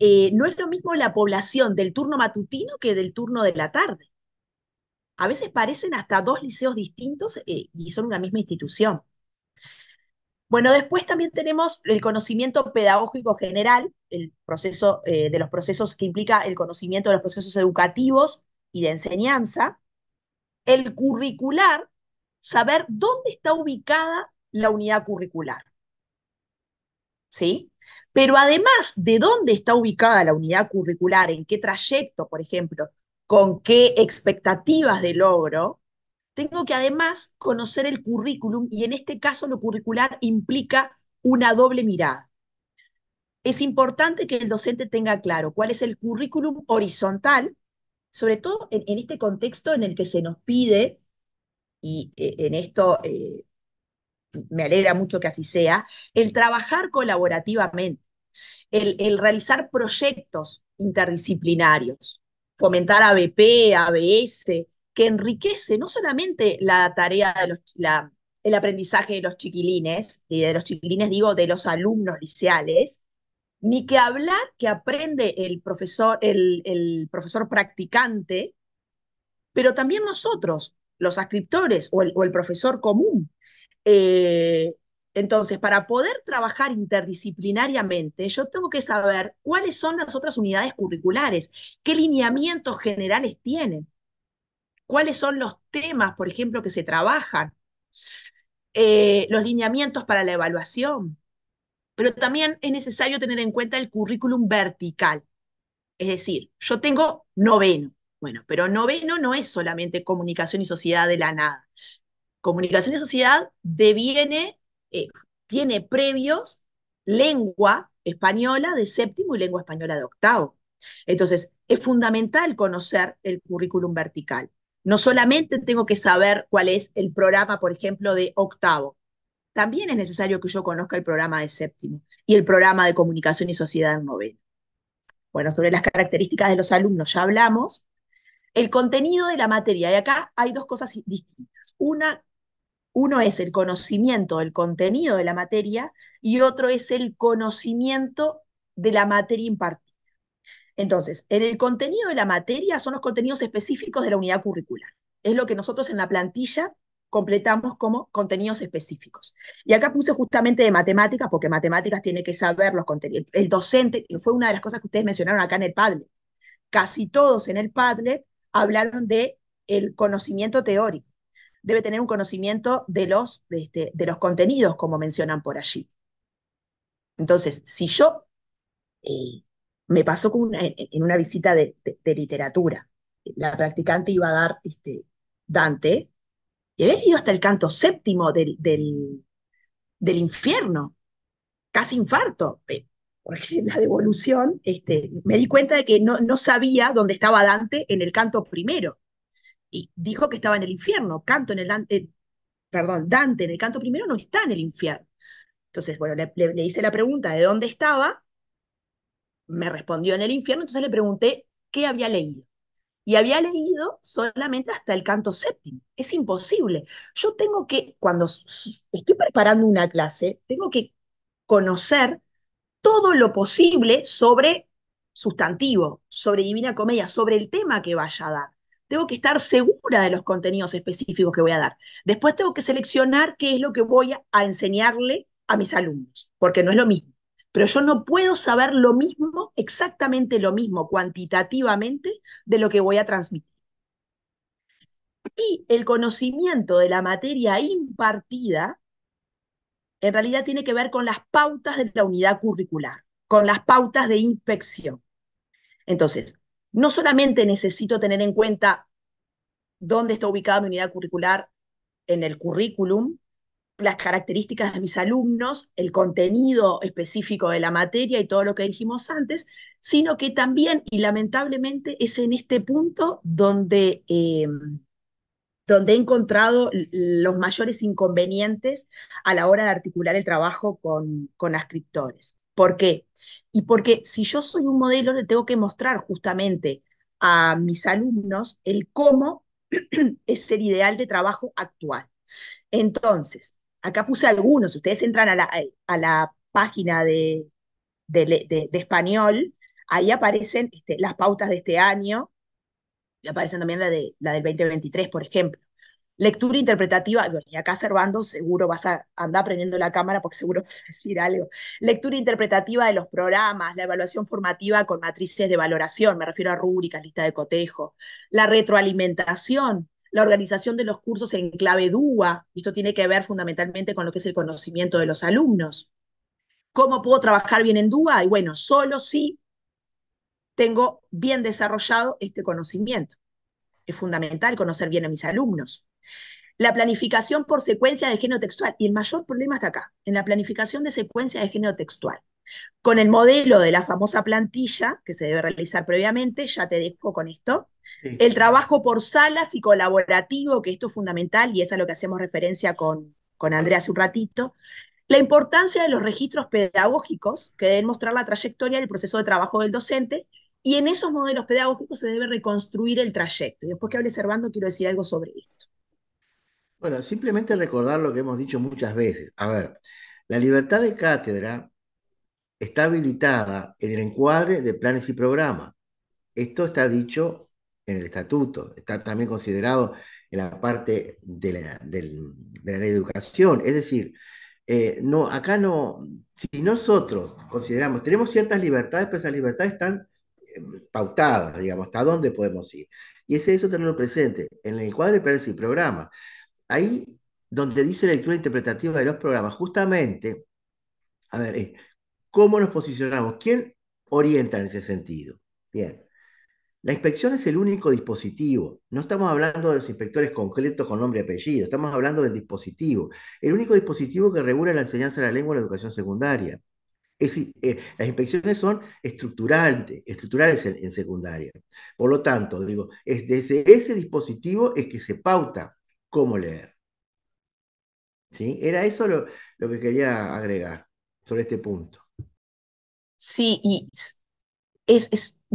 eh, no es lo mismo la población del turno matutino que del turno de la tarde. A veces parecen hasta dos liceos distintos y son una misma institución. Bueno, después también tenemos el conocimiento pedagógico general, el proceso eh, de los procesos que implica el conocimiento de los procesos educativos y de enseñanza, el curricular, saber dónde está ubicada la unidad curricular. ¿Sí? Pero además de dónde está ubicada la unidad curricular, en qué trayecto, por ejemplo, con qué expectativas de logro, tengo que además conocer el currículum y en este caso lo curricular implica una doble mirada. Es importante que el docente tenga claro cuál es el currículum horizontal, sobre todo en, este contexto en el que se nos pide, y eh, en esto eh, me alegra mucho que así sea, el trabajar colaborativamente, el, el realizar proyectos interdisciplinarios, fomentar ABP, ABS, que enriquece no solamente la tarea de los, el aprendizaje de los chiquilines, y de los chiquilines digo de los alumnos liceales, ni que hablar que aprende el profesor, el, profesor practicante, pero también nosotros, los ascriptores o el, profesor común. Eh, entonces, para poder trabajar interdisciplinariamente, yo tengo que saber cuáles son las otras unidades curriculares, qué lineamientos generales tienen, cuáles son los temas, por ejemplo, que se trabajan, eh, los lineamientos para la evaluación, pero también es necesario tener en cuenta el currículum vertical. Es decir, yo tengo noveno, bueno, pero noveno no es solamente comunicación y sociedad de la nada. Comunicación y sociedad deviene, eh, tiene previos lengua española de séptimo y lengua española de octavo. Entonces, es fundamental conocer el currículum vertical. No solamente tengo que saber cuál es el programa, por ejemplo, de octavo, también es necesario que yo conozca el programa de séptimo y el programa de comunicación y sociedad en noveno. Bueno, sobre las características de los alumnos ya hablamos. El contenido de la materia, y acá hay dos cosas distintas. Una, uno es el conocimiento del contenido de la materia y otro es el conocimiento de la materia impartida. Entonces, en el contenido de la materia son los contenidos específicos de la unidad curricular. Es lo que nosotros en la plantilla completamos como contenidos específicos. Y acá puse justamente de matemáticas, porque matemáticas tiene que saber los contenidos. El docente, que fue una de las cosas que ustedes mencionaron acá en el Padlet. Casi todos en el Padlet hablaron de el conocimiento teórico. Debe tener un conocimiento de los, de, este, los contenidos, como mencionan por allí. Entonces, si yo eh, me pasó en una visita de, literatura. La practicante iba a dar este, Dante y había leído hasta el canto séptimo del, del, infierno, casi infarto, porque la devolución, este, me di cuenta de que no, no sabía dónde estaba Dante en el canto primero. Y dijo que estaba en el infierno, canto en el Dante, eh, perdón, Dante en el canto primero no está en el infierno. Entonces, bueno, le hice la pregunta de dónde estaba me respondió en el infierno, entonces le pregunté qué había leído. Y había leído solamente hasta el canto séptimo. Es imposible. Yo tengo que, cuando estoy preparando una clase, tengo que conocer todo lo posible sobre sustantivo, sobre Divina Comedia, sobre el tema que vaya a dar. Tengo que estar segura de los contenidos específicos que voy a dar. Después tengo que seleccionar qué es lo que voy a enseñarle a mis alumnos, porque no es lo mismo pero yo no puedo saber lo mismo, exactamente lo mismo cuantitativamente de lo que voy a transmitir. Y el conocimiento de la materia impartida en realidad tiene que ver con las pautas de la unidad curricular, con las pautas de inspección. Entonces, no solamente necesito tener en cuenta dónde está ubicada mi unidad curricular en el currículum, las características de mis alumnos, el contenido específico de la materia y todo lo que dijimos antes, sino que también, y lamentablemente, es en este punto donde, eh, donde he encontrado los mayores inconvenientes a la hora de articular el trabajo con, con ascriptores. ¿Por qué? Y porque si yo soy un modelo, le tengo que mostrar justamente a mis alumnos el cómo es el ideal de trabajo actual. Entonces, acá puse algunos, si ustedes entran a la, a la página de, de, español, ahí aparecen este, las pautas de este año, y aparecen también la, de, la del 2023, por ejemplo. Lectura interpretativa, y acá Servando seguro vas a andar aprendiendo la cámara porque seguro vas a decir algo. Lectura interpretativa de los programas, la evaluación formativa con matrices de valoración, me refiero a rúbricas, lista de cotejo, la retroalimentación, la organización de los cursos en clave DUA, y esto tiene que ver fundamentalmente con lo que es el conocimiento de los alumnos. ¿Cómo puedo trabajar bien en DUA? Y bueno, solo si tengo bien desarrollado este conocimiento. Es fundamental conocer bien a mis alumnos. La planificación por secuencia de género textual, y el mayor problema está acá, en la planificación de secuencia de género textual. Con el modelo de la famosa plantilla que se debe realizar previamente, ya te dejo con esto, el trabajo por salas y colaborativo, que esto es fundamental y es a lo que hacemos referencia con, Andrea hace un ratito. La importancia de los registros pedagógicos, que deben mostrar la trayectoria del proceso de trabajo del docente, y en esos modelos pedagógicos se debe reconstruir el trayecto. Y después que hable Servando, quiero decir algo sobre esto. Bueno, simplemente recordar lo que hemos dicho muchas veces. A ver, la libertad de cátedra está habilitada en el encuadre de planes y programas. Esto está dicho en el estatuto, está también considerado en la parte de la, educación. Es decir, eh, no, acá no, si nosotros consideramos, tenemos ciertas libertades, pero esas libertades están eh, pautadas, digamos, hasta dónde podemos ir. Y es eso tenerlo presente, en el cuadro de pers y programas. Ahí donde dice la lectura interpretativa de los programas, justamente, a ver, ¿cómo nos posicionamos? ¿Quién orienta en ese sentido? Bien. La inspección es el único dispositivo. No estamos hablando de los inspectores concretos con nombre y apellido, estamos hablando del dispositivo. El único dispositivo que regula la enseñanza de la lengua en la educación secundaria. Eh, las inspecciones son estructurales, en, secundaria. Por lo tanto, digo, es desde ese dispositivo es que se pauta cómo leer. ¿Sí? Era eso lo, que quería agregar sobre este punto. Sí, y es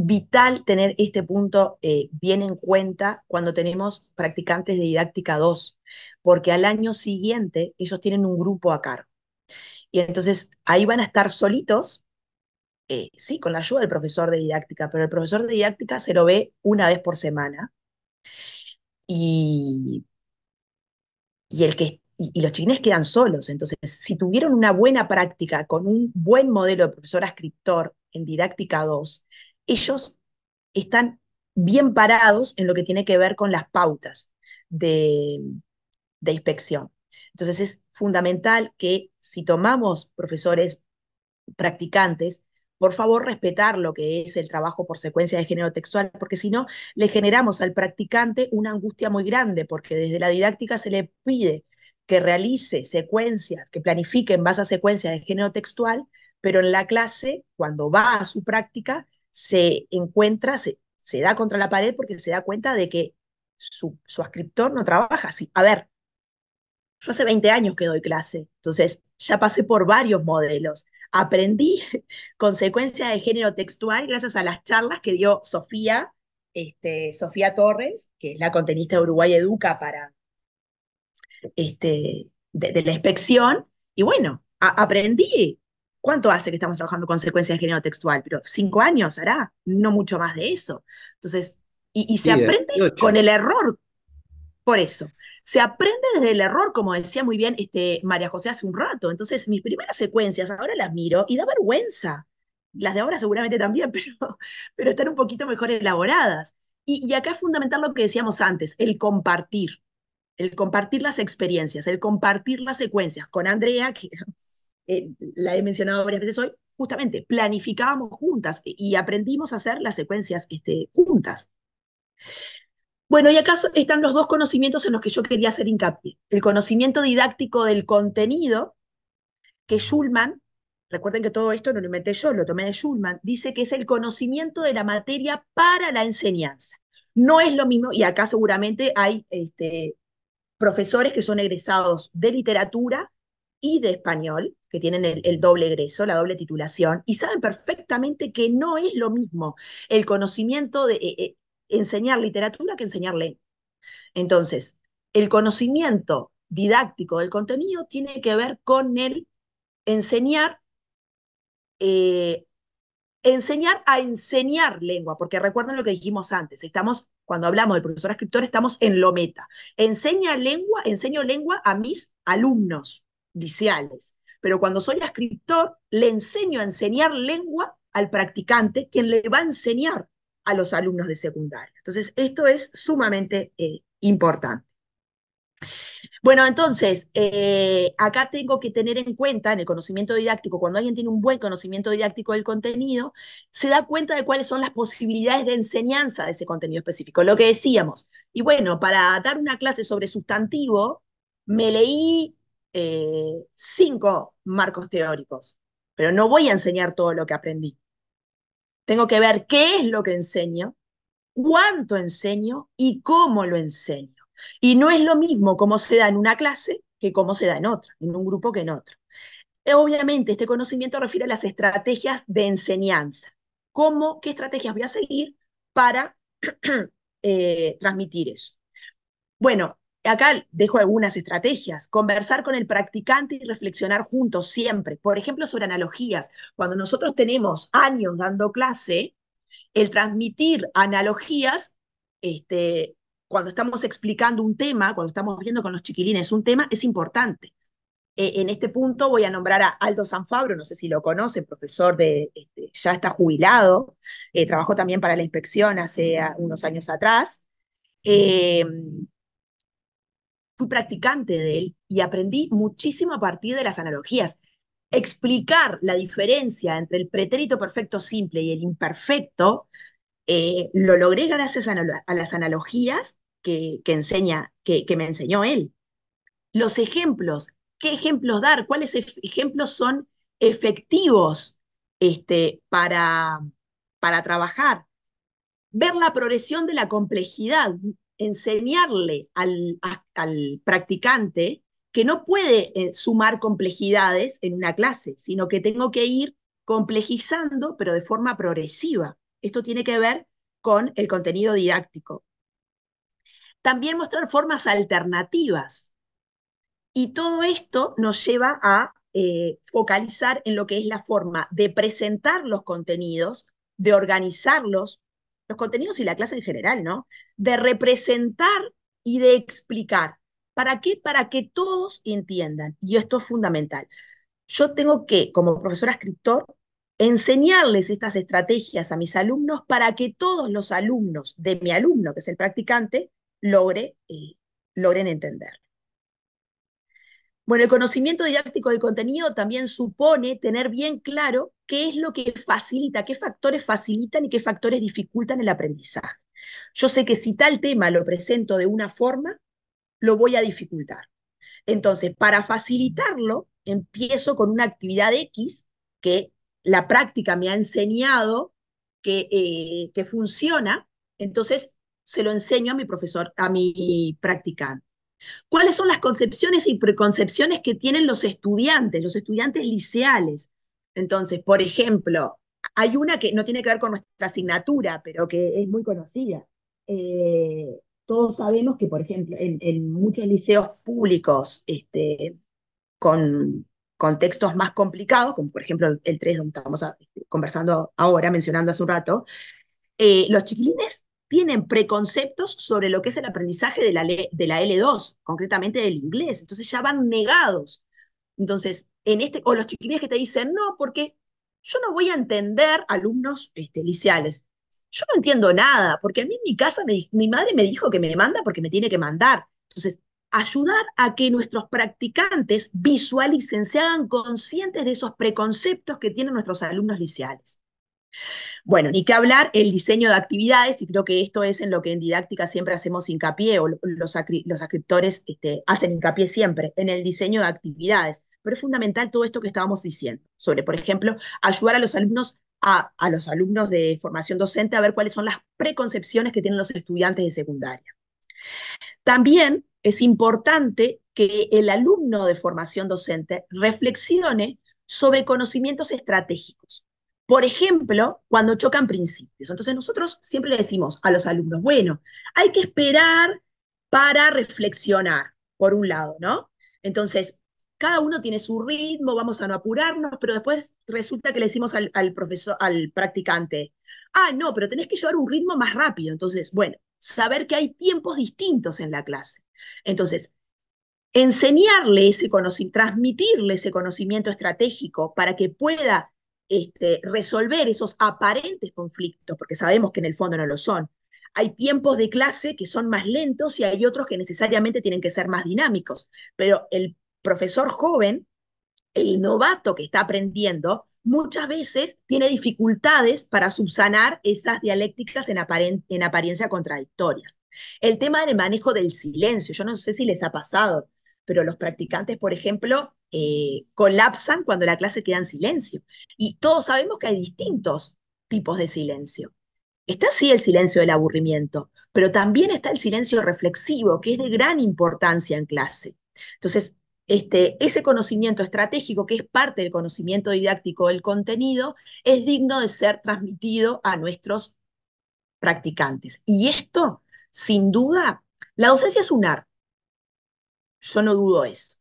vital tener este punto eh, bien en cuenta cuando tenemos practicantes de didáctica 2, porque al año siguiente ellos tienen un grupo a cargo. Y entonces ahí van a estar solitos, eh, sí, con la ayuda del profesor de didáctica, pero el profesor de didáctica se lo ve una vez por semana. Y, los chiquines quedan solos. Entonces, si tuvieron una buena práctica con un buen modelo de profesor ascriptor en didáctica 2, ellos están bien parados en lo que tiene que ver con las pautas de, inspección. Entonces es fundamental que si tomamos profesores practicantes, por favor respetar lo que es el trabajo por secuencia de género textual, porque si no, le generamos al practicante una angustia muy grande, porque desde la didáctica se le pide que realice secuencias, que planifique en base a secuencias de género textual, pero en la clase, cuando va a su práctica, se encuentra, se, da contra la pared porque se da cuenta de que su, su ascriptor no trabaja así. A ver, yo hace 20 años que doy clase, entonces ya pasé por varios modelos. Aprendí consecuencia de género textual gracias a las charlas que dio Sofía, este, Sofía Torres, que es la contenista de Uruguay Educa para este, de, la inspección. Y bueno, aprendí ¿Cuánto hace que estamos trabajando secuencias de género textual? Pero cinco años hará, no mucho más de eso. Entonces, y, se aprende con el error. Por eso, se aprende desde el error, como decía muy bien este, María José hace un rato. Entonces, mis primeras secuencias ahora las miro y da vergüenza. Las de ahora seguramente también, pero, pero están un poquito mejor elaboradas. Y, y acá es fundamental lo que decíamos antes, el compartir el compartir las experiencias, el compartir las secuencias con Andrea, que eh, la he mencionado varias veces hoy, justamente planificábamos juntas y aprendimos a hacer las secuencias este, juntas. Bueno, y acá están los dos conocimientos en los que yo quería hacer hincapié. El conocimiento didáctico del contenido, que Schulman, recuerden que todo esto no lo inventé yo, lo tomé de Schulman, dice que es el conocimiento de la materia para la enseñanza. No es lo mismo, y acá seguramente hay este, profesores que son egresados de literatura y de español, que tienen el, doble egreso, la doble titulación, y saben perfectamente que no es lo mismo el conocimiento de eh, eh, enseñar literatura que enseñar lengua. Entonces, el conocimiento didáctico del contenido tiene que ver con el enseñar, eh, enseñar a enseñar lengua, porque recuerden lo que dijimos antes, estamos, cuando hablamos del profesor escritor, estamos en lo meta. Enseña lengua, enseño lengua a mis alumnos liceales. Pero cuando soy escritor, le enseño a enseñar lengua al practicante, quien le va a enseñar a los alumnos de secundaria. Entonces, esto es sumamente eh, importante. Bueno, entonces, eh, acá tengo que tener en cuenta en el conocimiento didáctico, cuando alguien tiene un buen conocimiento didáctico del contenido, se da cuenta de cuáles son las posibilidades de enseñanza de ese contenido específico, lo que decíamos. Y bueno, para dar una clase sobre sustantivo, me leí eh, cinco marcos teóricos, pero no voy a enseñar todo lo que aprendí. Tengo que ver qué es lo que enseño, cuánto enseño y cómo lo enseño. Y no es lo mismo cómo se da en una clase que cómo se da en otra, en un grupo que en otro. Eh, obviamente, este conocimiento refiere a las estrategias de enseñanza. ¿Cómo, qué estrategias voy a seguir para eh, transmitir eso? Bueno, Acá dejo algunas estrategias. Conversar con el practicante y reflexionar juntos siempre. Por ejemplo, sobre analogías. Cuando nosotros tenemos años dando clase, el transmitir analogías, este, cuando estamos explicando un tema, cuando estamos viendo con los chiquilines un tema, es importante. E, en este punto voy a nombrar a Aldo Sanfabro, no sé si lo conocen, profesor de, este, ya está jubilado, eh, trabajó también para la inspección hace unos años atrás fui practicante de él y aprendí muchísimo a partir de las analogías. Explicar la diferencia entre el pretérito perfecto simple y el imperfecto eh, lo logré gracias a, las analogías que, enseña, que, me enseñó él. Los ejemplos, qué ejemplos dar, cuáles ejemplos son efectivos este, para, para trabajar. Ver la progresión de la complejidad enseñarle al, practicante que no puede eh, sumar complejidades en una clase, sino que tengo que ir complejizando, pero de forma progresiva. Esto tiene que ver con el contenido didáctico. También mostrar formas alternativas. Y todo esto nos lleva a eh, focalizar en lo que es la forma de presentar los contenidos, de organizarlos, los contenidos y la clase en general, ¿no? De representar y de explicar. ¿Para qué? Para que todos entiendan. Y esto es fundamental. Yo tengo que, como profesora escritor, enseñarles estas estrategias a mis alumnos para que todos los alumnos de mi alumno, que es el practicante, logre, eh, logren entender. Bueno, el conocimiento didáctico del contenido también supone tener bien claro qué es lo que facilita, qué factores facilitan y qué factores dificultan el aprendizaje. Yo sé que si tal tema lo presento de una forma, lo voy a dificultar. Entonces, para facilitarlo, empiezo con una actividad X que la práctica me ha enseñado que, eh, funciona, entonces se lo enseño a mi profesor, a mi practicante. ¿Cuáles son las concepciones y preconcepciones que tienen los estudiantes, los estudiantes liceales? Entonces, por ejemplo, hay una que no tiene que ver con nuestra asignatura, pero que es muy conocida. Eh, todos sabemos que, por ejemplo, en, muchos liceos públicos este, con contextos más complicados, como por ejemplo el 3 donde estamos este, conversando ahora, mencionando hace un rato, eh, los chiquilines tienen preconceptos sobre lo que es el aprendizaje de la, de la L2, concretamente del inglés. Entonces ya van negados. Entonces, en este, o los chiquines que te dicen, no, porque yo no voy a entender alumnos este, liceales. Yo no entiendo nada, porque a mí en mi casa mi madre me dijo que me manda porque me tiene que mandar. Entonces, ayudar a que nuestros practicantes visualicen, se hagan conscientes de esos preconceptos que tienen nuestros alumnos liceales. Bueno, ni que hablar el diseño de actividades, y creo que esto es en lo que en didáctica siempre hacemos hincapié, o los, los este, hacen hincapié siempre, en el diseño de actividades. Pero es fundamental todo esto que estábamos diciendo, sobre, por ejemplo, ayudar a los alumnos, a, a los alumnos de formación docente a ver cuáles son las preconcepciones que tienen los estudiantes de secundaria. También es importante que el alumno de formación docente reflexione sobre conocimientos estratégicos. Por ejemplo, cuando chocan principios. Entonces nosotros siempre le decimos a los alumnos, bueno, hay que esperar para reflexionar, por un lado, ¿no? Entonces, cada uno tiene su ritmo, vamos a no apurarnos, pero después resulta que le decimos al, profesor, al practicante, ah, no, pero tenés que llevar un ritmo más rápido. Entonces, bueno, saber que hay tiempos distintos en la clase. Entonces, enseñarle ese conocimiento, transmitirle ese conocimiento estratégico para que pueda este, resolver esos aparentes conflictos, porque sabemos que en el fondo no lo son. Hay tiempos de clase que son más lentos y hay otros que necesariamente tienen que ser más dinámicos, pero el profesor joven, el novato que está aprendiendo, muchas veces tiene dificultades para subsanar esas dialécticas en, en apariencia contradictorias. El tema del manejo del silencio, yo no sé si les ha pasado, pero los practicantes, por ejemplo, eh, colapsan cuando la clase queda en silencio. Y todos sabemos que hay distintos tipos de silencio. Está sí el silencio del aburrimiento, pero también está el silencio reflexivo, que es de gran importancia en clase. Entonces, este, ese conocimiento estratégico, que es parte del conocimiento didáctico del contenido, es digno de ser transmitido a nuestros practicantes. Y esto, sin duda, la docencia es un arte yo no dudo eso.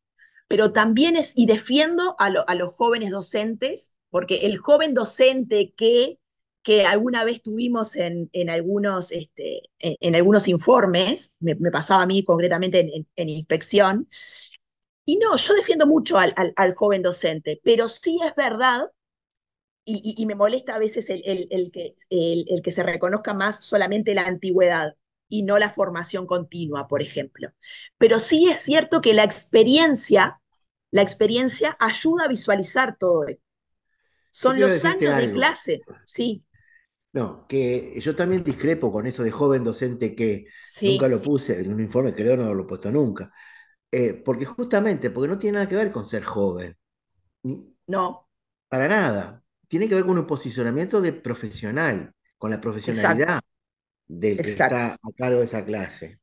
Pero también es, y defiendo a, los jóvenes docentes, porque el joven docente que, que alguna vez tuvimos en, en algunos, este, en, algunos informes, me, pasaba a mí concretamente en, inspección, y no, yo defiendo mucho al, al, joven docente, pero sí es verdad y, me molesta a veces el, que, el, que, se reconozca más solamente la antigüedad y no la formación continua, por ejemplo. Pero sí es cierto que la experiencia, la experiencia ayuda a visualizar todo esto. Son los años de clase, sí. No, que yo también discrepo con eso de joven docente que nunca lo puse en un informe, creo no lo he puesto nunca. Eh, porque justamente, porque no tiene nada que ver con ser joven. no. Para nada. Tiene que ver con un posicionamiento de profesional, con la profesionalidad del que está a cargo de esa clase.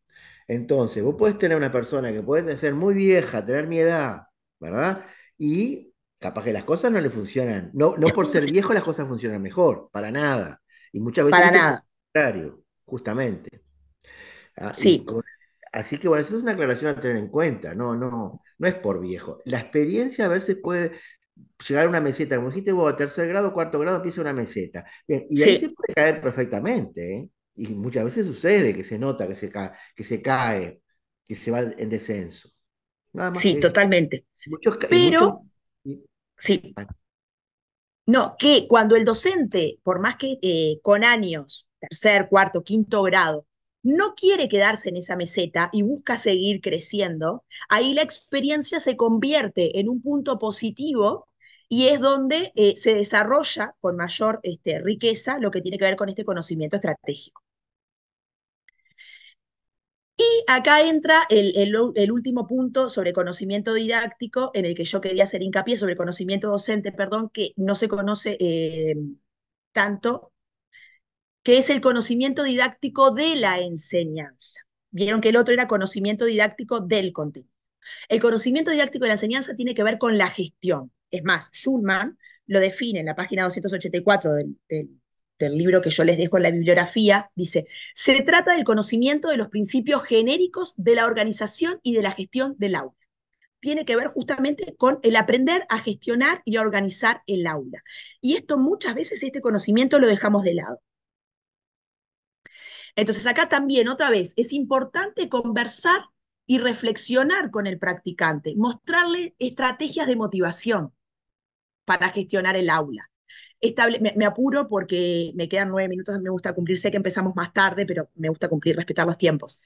Entonces, vos puedes tener una persona que puede ser muy vieja, tener mi edad, ¿verdad? Y capaz que las cosas no le funcionan. No, no por ser viejo las cosas funcionan mejor, para nada. Y muchas veces para nada. contrario, justamente. Ah, sí. así que bueno, eso es una aclaración a tener en cuenta. No, no, no es por viejo. La experiencia a ver si puede llegar a una meseta. Como dijiste vos, tercer grado, cuarto grado, empieza una meseta. y ahí se puede caer perfectamente, ¿eh? Y muchas veces sucede que se nota que se cae, que se, cae, que se va en descenso. sí, totalmente. Pero, sí. Ah. No, que cuando el docente, por más que eh, con años, tercer, cuarto, quinto grado, no quiere quedarse en esa meseta y busca seguir creciendo, ahí la experiencia se convierte en un punto positivo y es donde eh, se desarrolla con mayor este, riqueza lo que tiene que ver con este conocimiento estratégico. Y acá entra el, último punto sobre conocimiento didáctico, en el que yo quería hacer hincapié, sobre conocimiento docente, perdón, que no se conoce eh, tanto, que es el conocimiento didáctico de la enseñanza. Vieron que el otro era conocimiento didáctico del contenido. El conocimiento didáctico de la enseñanza tiene que ver con la gestión. Es más, Schulman lo define en la página 284 del, del del libro que yo les dejo en la bibliografía, dice, se trata del conocimiento de los principios genéricos de la organización y de la gestión del aula. Tiene que ver justamente con el aprender a gestionar y a organizar el aula. Y esto muchas veces, este conocimiento lo dejamos de lado. Entonces acá también, otra vez, es importante conversar y reflexionar con el practicante, mostrarle estrategias de motivación para gestionar el aula me, apuro porque me quedan nueve minutos, me gusta cumplir, sé que empezamos más tarde, pero me gusta cumplir, respetar los tiempos.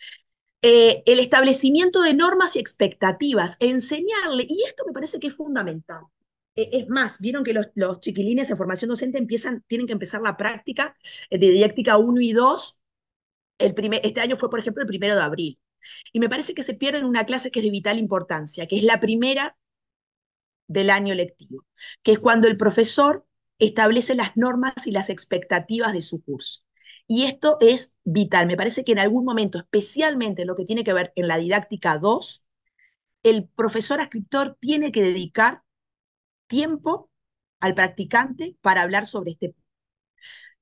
Eh, el establecimiento de normas y expectativas, enseñarle, y esto me parece que es fundamental. E, es más, vieron que los, chiquilines en formación docente empiezan, tienen que empezar la práctica eh, de didáctica 1 y 2. este año fue, por ejemplo, el primero de abril. Y me parece que se pierden una clase que es de vital importancia, que es la primera del año lectivo, que es cuando el profesor establece las normas y las expectativas de su curso. Y esto es vital. Me parece que en algún momento, especialmente en lo que tiene que ver en la didáctica 2, el profesor escritor tiene que dedicar tiempo al practicante para hablar sobre este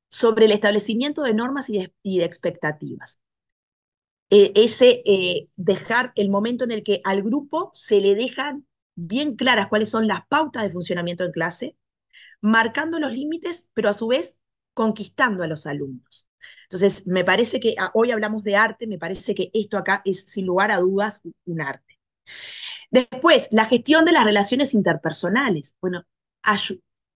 sobre el establecimiento de normas y de, expectativas. E, ese eh, dejar el momento en el que al grupo se le dejan bien claras cuáles son las pautas de funcionamiento en clase, marcando los límites, pero a su vez conquistando a los alumnos. Entonces, me parece que ah, hoy hablamos de arte, me parece que esto acá es sin lugar a dudas un arte. Después, la gestión de las relaciones interpersonales. Bueno,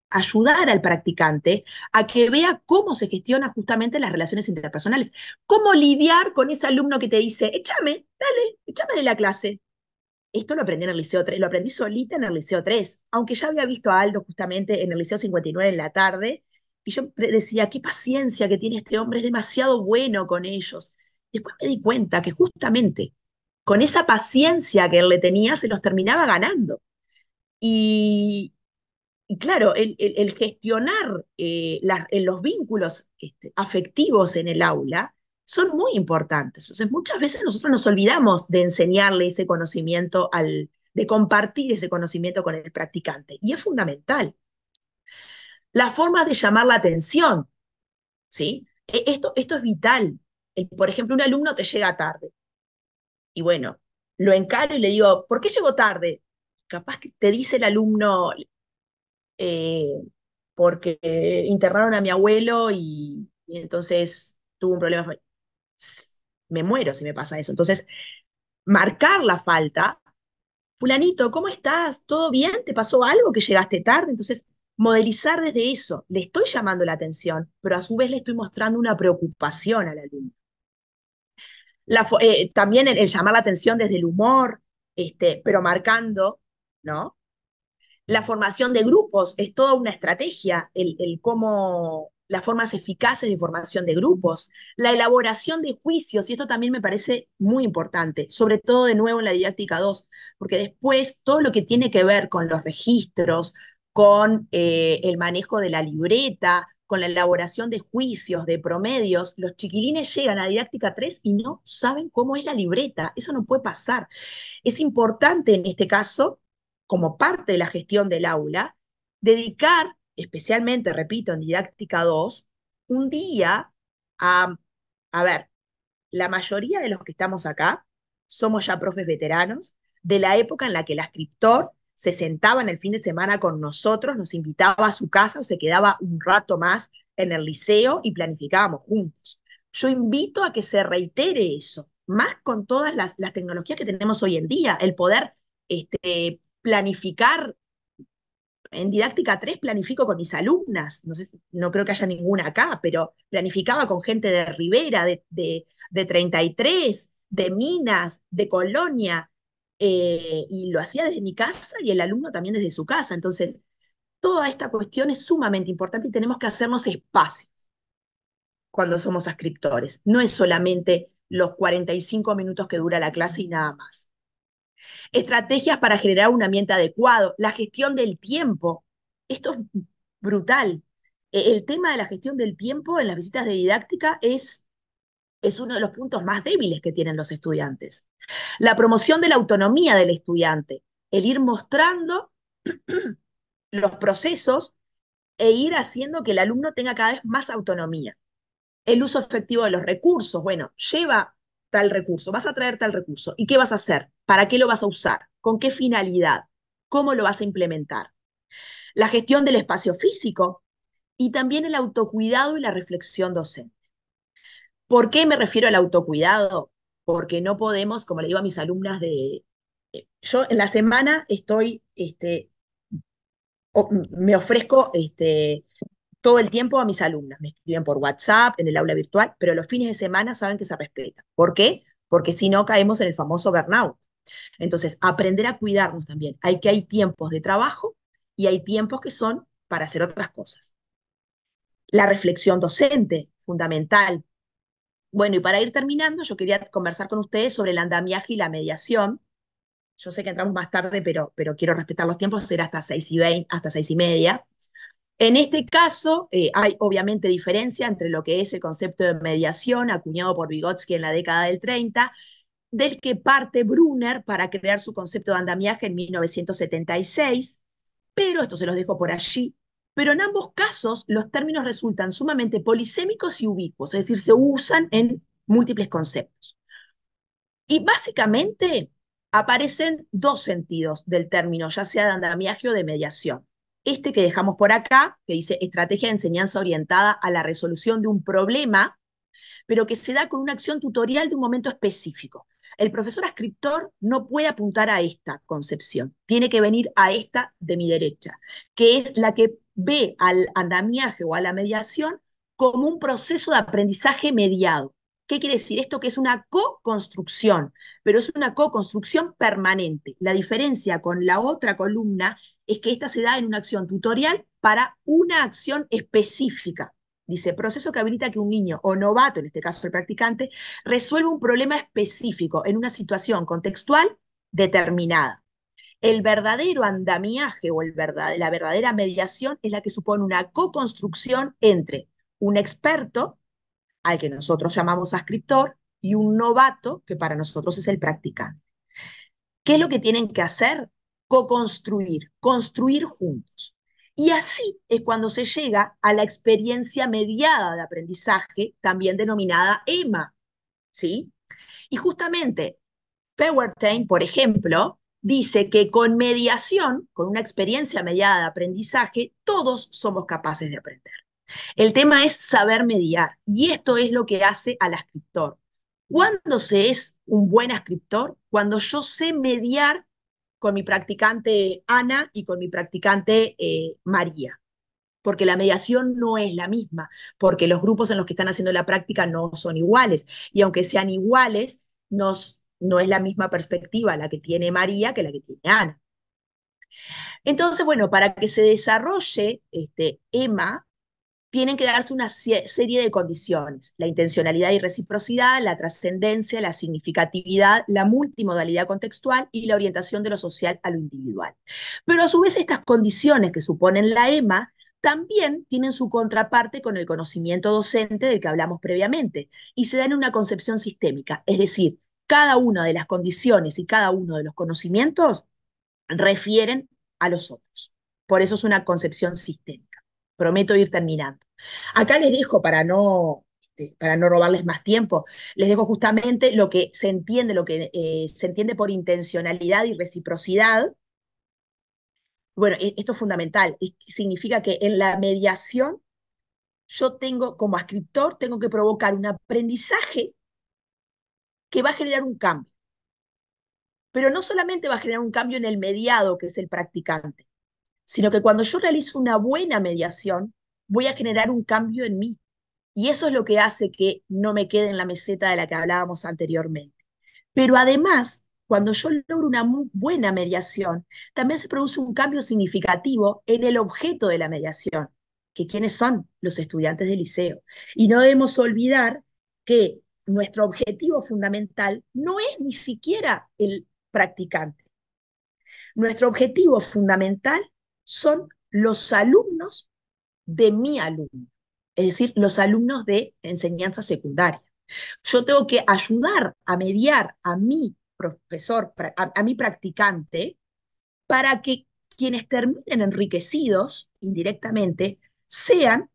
ayudar al practicante a que vea cómo se gestionan justamente las relaciones interpersonales, cómo lidiar con ese alumno que te dice, échame, dale, échame de la clase, esto lo aprendí en el Liceo 3, lo aprendí solita en el Liceo 3, aunque ya había visto a Aldo justamente en el Liceo 59 en la tarde, y yo decía, qué paciencia que tiene este hombre, es demasiado bueno con ellos. Después me di cuenta que justamente con esa paciencia que él le tenía, se los terminaba ganando. Y, claro, el, gestionar eh, eh, los vínculos este, afectivos en el aula son muy importantes. Entonces, muchas veces nosotros nos olvidamos de enseñarle ese conocimiento al, de compartir ese conocimiento con el practicante. Y es fundamental. Las formas de llamar la atención, ¿sí? E, esto, esto es vital. Por ejemplo, un alumno te llega tarde. Y bueno, lo encaro y le digo, ¿por qué llegó tarde? Capaz que te dice el alumno, eh, porque internaron a mi abuelo y entonces tuvo un problema me muero si me pasa eso. Entonces, marcar la falta, fulanito, ¿cómo estás? ¿Todo bien? ¿Te pasó algo que llegaste tarde? Entonces, modelizar desde eso, le estoy llamando la atención, pero a su vez le estoy mostrando una preocupación a La, eh, también el, llamar la atención desde el humor, este, pero marcando, ¿no? La formación de grupos es toda una estrategia, el, el cómo las formas eficaces de formación de grupos, la elaboración de juicios, y esto también me parece muy importante, sobre todo de nuevo en la didáctica 2, porque después todo lo que tiene que ver con los registros, con eh, el manejo de la libreta, con la elaboración de juicios, de promedios, los chiquilines llegan a didáctica 3 y no saben cómo es la libreta, eso no puede pasar. Es importante en este caso, como parte de la gestión del aula, dedicar especialmente, repito, en didáctica 2, un día a, a ver, la mayoría de los que estamos acá somos ya profes veteranos de la época en la que el escritor se sentaba en el fin de semana con nosotros, nos invitaba a su casa o se quedaba un rato más en el liceo y planificábamos juntos. Yo invito a que se reitere eso, más con todas las, tecnologías que tenemos hoy en día, el poder este, planificar en Didáctica 3 planifico con mis alumnas, no, sé, no creo que haya ninguna acá, pero planificaba con gente de Rivera, de, de, 33, de Minas, de Colonia, eh, y lo hacía desde mi casa y el alumno también desde su casa. Entonces, toda esta cuestión es sumamente importante y tenemos que hacernos espacios cuando somos ascriptores. No es solamente los 45 minutos que dura la clase y nada más estrategias para generar un ambiente adecuado, la gestión del tiempo. Esto es brutal. E, el tema de la gestión del tiempo en las visitas de didáctica es, es uno de los puntos más débiles que tienen los estudiantes. La promoción de la autonomía del estudiante, el ir mostrando los procesos e ir haciendo que el alumno tenga cada vez más autonomía. El uso efectivo de los recursos, bueno, lleva tal recurso, vas a traer tal recurso. ¿Y qué vas a hacer? ¿Para qué lo vas a usar? ¿Con qué finalidad? ¿Cómo lo vas a implementar? La gestión del espacio físico y también el autocuidado y la reflexión docente. ¿Por qué me refiero al autocuidado? Porque no podemos, como le digo a mis alumnas de... Eh, yo en la semana estoy, este, me ofrezco este, todo el tiempo a mis alumnas. Me escriben por WhatsApp, en el aula virtual, pero los fines de semana saben que se respeta. ¿Por qué? Porque si no caemos en el famoso burnout. Entonces, aprender a cuidarnos también. Hay que hay tiempos de trabajo y hay tiempos que son para hacer otras cosas. La reflexión docente, fundamental. Bueno, y para ir terminando, yo quería conversar con ustedes sobre el andamiaje y la mediación. Yo sé que entramos más tarde, pero, pero quiero respetar los tiempos, será hasta seis y hasta seis y media. En este caso, eh, hay obviamente diferencia entre lo que es el concepto de mediación acuñado por Vygotsky en la década del 30, del que parte Brunner para crear su concepto de andamiaje en 1976, pero esto se los dejo por allí. Pero en ambos casos los términos resultan sumamente polisémicos y ubicuos, es decir, se usan en múltiples conceptos. Y básicamente aparecen dos sentidos del término, ya sea de andamiaje o de mediación. Este que dejamos por acá, que dice estrategia de enseñanza orientada a la resolución de un problema, pero que se da con una acción tutorial de un momento específico. El profesor ascriptor no puede apuntar a esta concepción, tiene que venir a esta de mi derecha, que es la que ve al andamiaje o a la mediación como un proceso de aprendizaje mediado. ¿Qué quiere decir esto? Que es una co-construcción, pero es una co-construcción permanente. La diferencia con la otra columna es que esta se da en una acción tutorial para una acción específica. Dice, proceso que habilita que un niño o novato, en este caso el practicante, resuelva un problema específico en una situación contextual determinada. El verdadero andamiaje o el la verdadera mediación es la que supone una co-construcción entre un experto, al que nosotros llamamos ascriptor, y un novato, que para nosotros es el practicante. ¿Qué es lo que tienen que hacer co-construir, construir juntos. Y así es cuando se llega a la experiencia mediada de aprendizaje, también denominada EMA. ¿sí? Y justamente, Powertain, por ejemplo, dice que con mediación, con una experiencia mediada de aprendizaje, todos somos capaces de aprender. El tema es saber mediar, y esto es lo que hace al escritor. ¿Cuándo se es un buen escritor? Cuando yo sé mediar con mi practicante Ana y con mi practicante eh, María, porque la mediación no es la misma, porque los grupos en los que están haciendo la práctica no son iguales, y aunque sean iguales, no es la misma perspectiva la que tiene María que la que tiene Ana. Entonces, bueno, para que se desarrolle este, EMA, tienen que darse una serie de condiciones, la intencionalidad y reciprocidad, la trascendencia, la significatividad, la multimodalidad contextual y la orientación de lo social a lo individual. Pero a su vez estas condiciones que suponen la EMA también tienen su contraparte con el conocimiento docente del que hablamos previamente y se dan en una concepción sistémica, es decir, cada una de las condiciones y cada uno de los conocimientos refieren a los otros. Por eso es una concepción sistémica prometo ir terminando. Acá les dejo, para no, este, para no robarles más tiempo, les dejo justamente lo que se entiende, lo que eh, se entiende por intencionalidad y reciprocidad. Bueno, e, esto es fundamental, significa que en la mediación yo tengo, como escritor, tengo que provocar un aprendizaje que va a generar un cambio. Pero no solamente va a generar un cambio en el mediado, que es el practicante, sino que cuando yo realizo una buena mediación, voy a generar un cambio en mí. Y eso es lo que hace que no me quede en la meseta de la que hablábamos anteriormente. Pero además, cuando yo logro una buena mediación, también se produce un cambio significativo en el objeto de la mediación, que quiénes son los estudiantes del liceo. Y no debemos olvidar que nuestro objetivo fundamental no es ni siquiera el practicante. Nuestro objetivo fundamental son los alumnos de mi alumno, es decir, los alumnos de enseñanza secundaria. Yo tengo que ayudar a mediar a mi profesor, a, mi practicante, para que quienes terminen enriquecidos indirectamente sean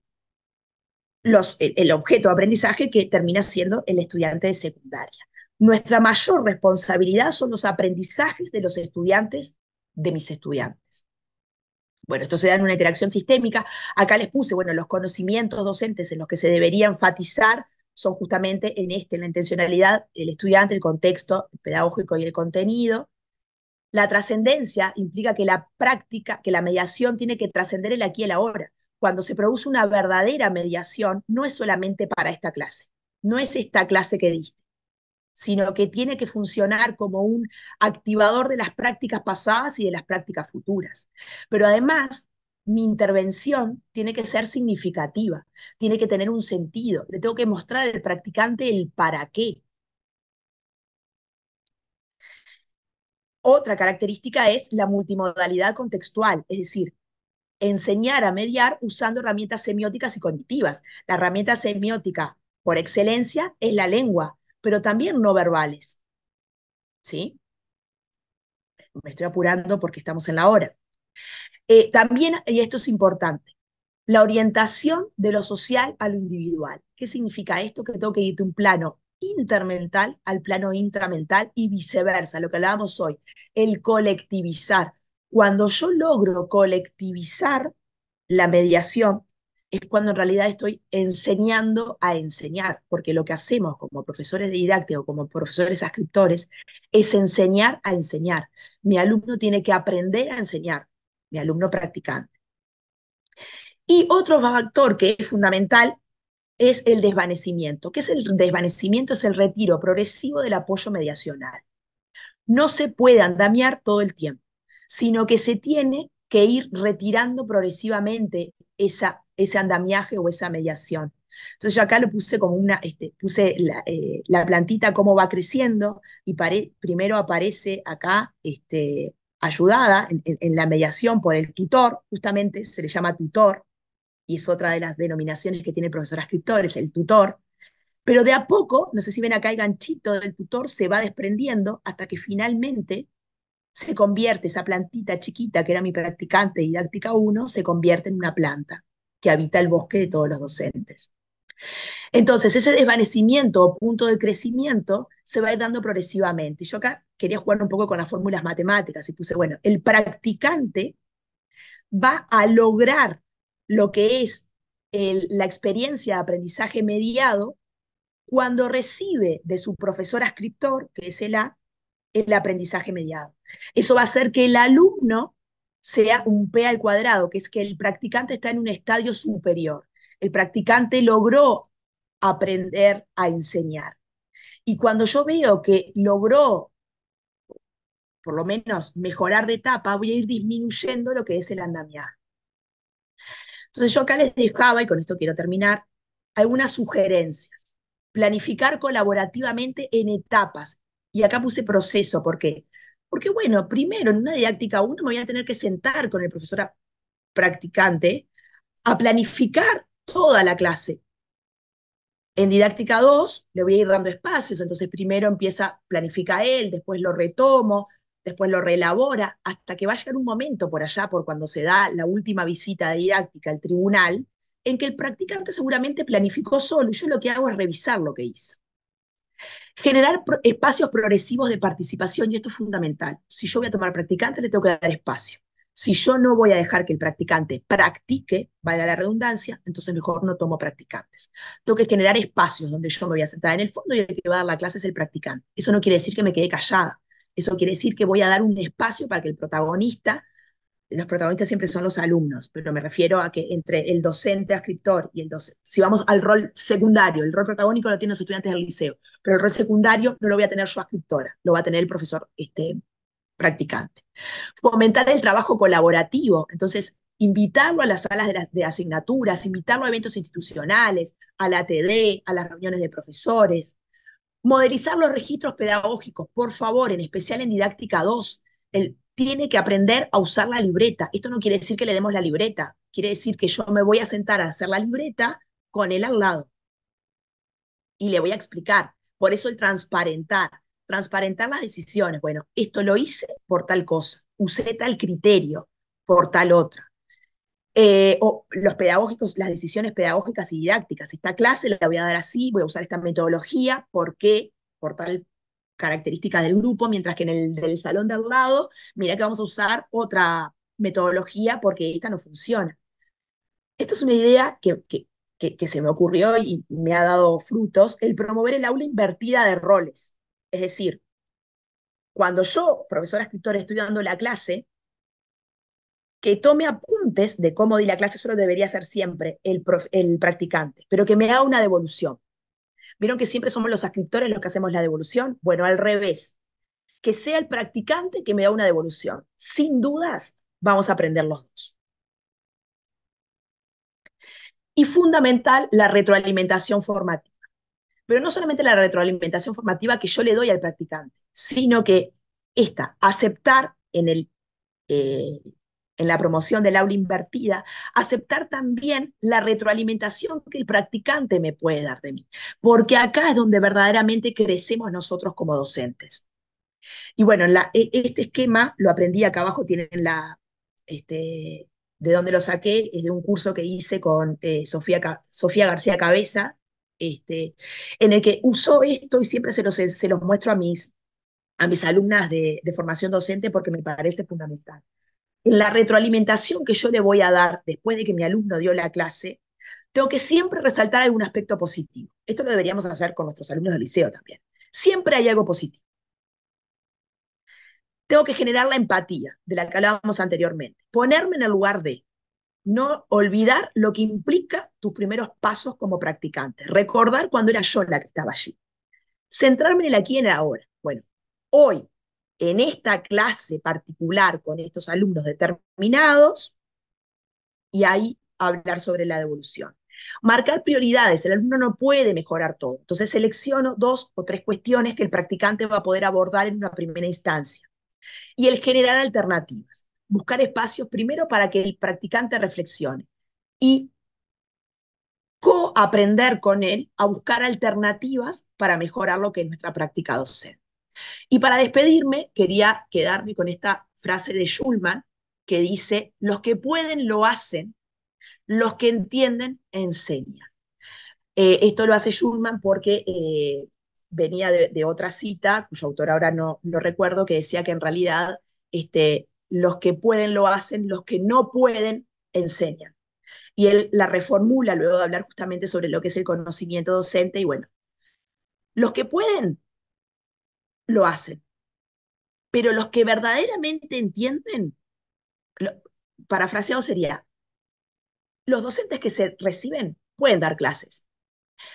el, objeto de aprendizaje que termina siendo el estudiante de secundaria. Nuestra mayor responsabilidad son los aprendizajes de los estudiantes, de mis estudiantes. Bueno, esto se da en una interacción sistémica. Acá les puse, bueno, los conocimientos docentes en los que se debería enfatizar son justamente en este, en la intencionalidad, el estudiante, el contexto pedagógico y el contenido. La trascendencia implica que la práctica, que la mediación tiene que trascender el aquí y el ahora. Cuando se produce una verdadera mediación, no es solamente para esta clase, no es esta clase que diste, sino que tiene que funcionar como un activador de las prácticas pasadas y de las prácticas futuras. Pero además, mi intervención tiene que ser significativa, tiene que tener un sentido, le tengo que mostrar al practicante el para qué. Otra característica es la multimodalidad contextual, es decir, enseñar a mediar usando herramientas semióticas y cognitivas. La herramienta semiótica por excelencia es la lengua, pero también no verbales. ¿Sí? Me estoy apurando porque estamos en la hora. Eh, también, y esto es importante, la orientación de lo social a lo individual. ¿Qué significa esto? Que tengo que ir de un plano intermental al plano intramental y viceversa, lo que hablábamos hoy, el colectivizar. Cuando yo logro colectivizar la mediación, es cuando en realidad estoy enseñando a enseñar, porque lo que hacemos como profesores de o como profesores ascriptores es enseñar a enseñar. Mi alumno tiene que aprender a enseñar, mi alumno practicante. Y otro factor que es fundamental es el desvanecimiento. que es el desvanecimiento? Es el retiro progresivo del apoyo mediacional. No se puede andamiar todo el tiempo, sino que se tiene que ir retirando progresivamente esa ese andamiaje o esa mediación. Entonces yo acá lo puse como una, este, puse la, eh, plantita cómo va creciendo y primero aparece acá este, ayudada en, la mediación por el tutor, justamente se le llama tutor, y es otra de las denominaciones que tiene el profesor es el tutor. Pero de a poco, no sé si ven acá el ganchito del tutor, se va desprendiendo hasta que finalmente se convierte esa plantita chiquita que era mi practicante didáctica 1, se convierte en una planta que habita el bosque de todos los docentes. Entonces, ese desvanecimiento o punto de crecimiento se va a ir dando progresivamente. Yo acá quería jugar un poco con las fórmulas matemáticas y puse, bueno, el practicante va a lograr lo que es la experiencia de aprendizaje mediado cuando recibe de su profesor ascriptor, que es el A, el aprendizaje mediado. Eso va a hacer que el alumno sea un P al cuadrado, que es que el practicante está en un estadio superior. El practicante logró aprender a enseñar. Y cuando yo veo que logró, por lo menos, mejorar de etapa, voy a ir disminuyendo lo que es el andamiaje. Entonces yo acá les dejaba, y con esto quiero terminar, algunas sugerencias. Planificar colaborativamente en etapas. Y acá puse proceso, ¿por qué? Porque bueno, primero en una didáctica 1 me voy a tener que sentar con el profesor practicante a planificar toda la clase. En didáctica 2 le voy a ir dando espacios, entonces primero empieza, planifica él, después lo retomo, después lo reelabora, hasta que va a llegar un momento por allá, por cuando se da la última visita de didáctica al tribunal, en que el practicante seguramente planificó solo y yo lo que hago es revisar lo que hizo. Generar espacios progresivos de participación, y esto es fundamental. Si yo voy a tomar practicante le tengo que dar espacio. Si yo no voy a dejar que el practicante practique, valga la redundancia, entonces mejor no tomo practicantes. Tengo que generar espacios donde yo me voy a sentar en el fondo y el que va a dar la clase es el practicante. Eso no quiere decir que me quede callada. Eso quiere decir que voy a dar un espacio para que el protagonista los protagonistas siempre son los alumnos, pero me refiero a que entre el docente escritor y el docente, si vamos al rol secundario, el rol protagónico lo tienen los estudiantes del liceo, pero el rol secundario no lo voy a tener yo escritora, lo va a tener el profesor este, practicante. Fomentar el trabajo colaborativo, entonces invitarlo a las salas de, las, de asignaturas, invitarlo a eventos institucionales, a la TD, a las reuniones de profesores. Modelizar los registros pedagógicos, por favor, en especial en Didáctica 2, el, tiene que aprender a usar la libreta. Esto no quiere decir que le demos la libreta, quiere decir que yo me voy a sentar a hacer la libreta con él al lado. Y le voy a explicar. Por eso el transparentar, transparentar las decisiones. Bueno, esto lo hice por tal cosa, usé tal criterio por tal otra. Eh, o los pedagógicos, las decisiones pedagógicas y didácticas. Esta clase la voy a dar así, voy a usar esta metodología, ¿por qué? Por tal características del grupo, mientras que en el del salón de al lado, mira que vamos a usar otra metodología porque esta no funciona. Esta es una idea que, que, se me ocurrió y me ha dado frutos, el promover el aula invertida de roles. Es decir, cuando yo, profesora escritora, estoy dando la clase, que tome apuntes de cómo di la clase, eso lo debería hacer siempre el, el practicante, pero que me haga una devolución. Vieron que siempre somos los ascriptores los que hacemos la devolución. Bueno, al revés. Que sea el practicante que me da una devolución. Sin dudas, vamos a aprender los dos. Y fundamental, la retroalimentación formativa. Pero no solamente la retroalimentación formativa que yo le doy al practicante, sino que esta, aceptar en el eh, en la promoción del aula invertida, aceptar también la retroalimentación que el practicante me puede dar de mí, porque acá es donde verdaderamente crecemos nosotros como docentes. Y bueno, e, este esquema lo aprendí acá abajo, tienen la, este, de donde lo saqué, es de un curso que hice con eh, Sofía, García Cabeza, este, en el que uso esto y siempre se los, muestro a mis, a mis alumnas de, de formación docente porque me parece fundamental la retroalimentación que yo le voy a dar después de que mi alumno dio la clase, tengo que siempre resaltar algún aspecto positivo. Esto lo deberíamos hacer con nuestros alumnos del liceo también. Siempre hay algo positivo. Tengo que generar la empatía de la que hablábamos anteriormente. Ponerme en el lugar de, no olvidar lo que implica tus primeros pasos como practicante. Recordar cuando era yo la que estaba allí. Centrarme en el aquí y en el ahora. Bueno, hoy en esta clase particular con estos alumnos determinados y ahí hablar sobre la devolución. Marcar prioridades, el alumno no puede mejorar todo, entonces selecciono dos o tres cuestiones que el practicante va a poder abordar en una primera instancia. Y el generar alternativas, buscar espacios primero para que el practicante reflexione y co-aprender con él a buscar alternativas para mejorar lo que es nuestra práctica docente. Y para despedirme, quería quedarme con esta frase de Schulman que dice, los que pueden lo hacen, los que entienden enseñan. Eh, esto lo hace Schulman porque eh, venía de, otra cita, cuyo autor ahora no, recuerdo, que decía que en realidad este, los que pueden lo hacen, los que no pueden enseñan. Y él la reformula luego de hablar justamente sobre lo que es el conocimiento docente y bueno, los que pueden lo hacen. Pero los que verdaderamente entienden, parafraseado sería, los docentes que se reciben pueden dar clases,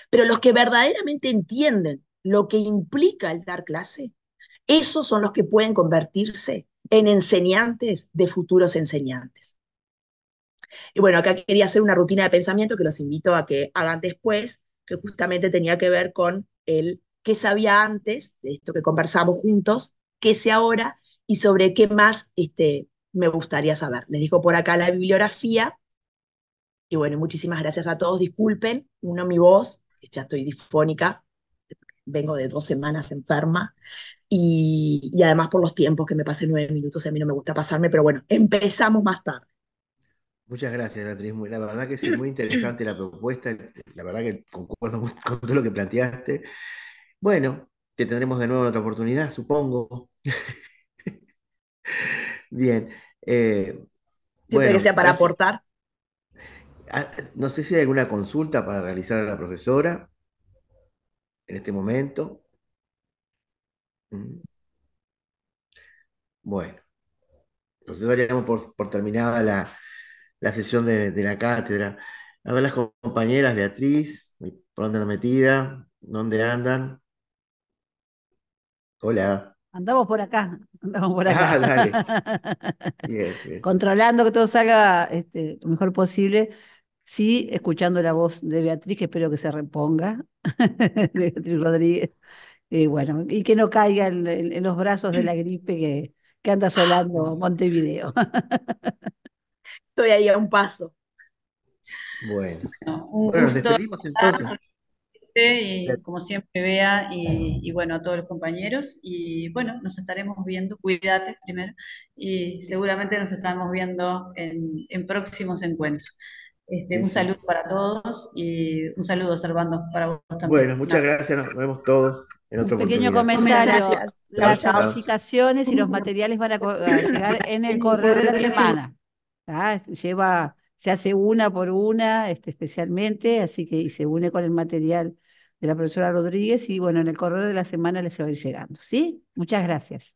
pero los que verdaderamente entienden lo que implica el dar clase, esos son los que pueden convertirse en enseñantes de futuros enseñantes. Y bueno, acá quería hacer una rutina de pensamiento que los invito a que hagan después, que justamente tenía que ver con el qué sabía antes de esto que conversamos juntos, qué sé ahora y sobre qué más este, me gustaría saber. Les dejo por acá la bibliografía. Y bueno, muchísimas gracias a todos. Disculpen, uno mi voz, ya estoy disfónica, vengo de dos semanas enferma. Y, y además por los tiempos que me pasé nueve minutos, a mí no me gusta pasarme, pero bueno, empezamos más tarde. Muchas gracias, Beatriz. La verdad que es muy interesante la propuesta. La verdad que concuerdo con todo lo que planteaste. Bueno, te tendremos de nuevo otra oportunidad, supongo. Bien. Eh, Siempre que sea para aportar. Ah, no sé si hay alguna consulta para realizar a la profesora en este momento. Mm. Bueno, entonces daríamos por, por, terminada la, sesión de, de, la cátedra. A ver las compañeras, Beatriz, ¿por dónde andan metida? ¿Dónde andan? Hola. Andamos por acá, andamos por ah, acá. Controlando que todo salga este, lo mejor posible. Sí, escuchando la voz de Beatriz, que espero que se reponga, Beatriz Rodríguez. Y bueno, y que no caiga en, los brazos de la gripe que, anda solando Montevideo. Estoy ahí a un paso. Bueno, nos despedimos entonces y como siempre, vea y, bueno, a todos los compañeros. Y bueno, nos estaremos viendo, cuídate primero, y seguramente nos estaremos viendo en, próximos encuentros. Este, Un saludo para todos y un saludo, Servando, para vos también. Bueno, muchas gracias, nos vemos todos en otro Un pequeño comentario. Las notificaciones y los materiales van a, llegar en el correo de la semana. Ah, lleva se hace una por una este, especialmente, así que se une con el material de la profesora Rodríguez y bueno, en el correo de la semana les va a ir llegando. ¿Sí? Muchas gracias.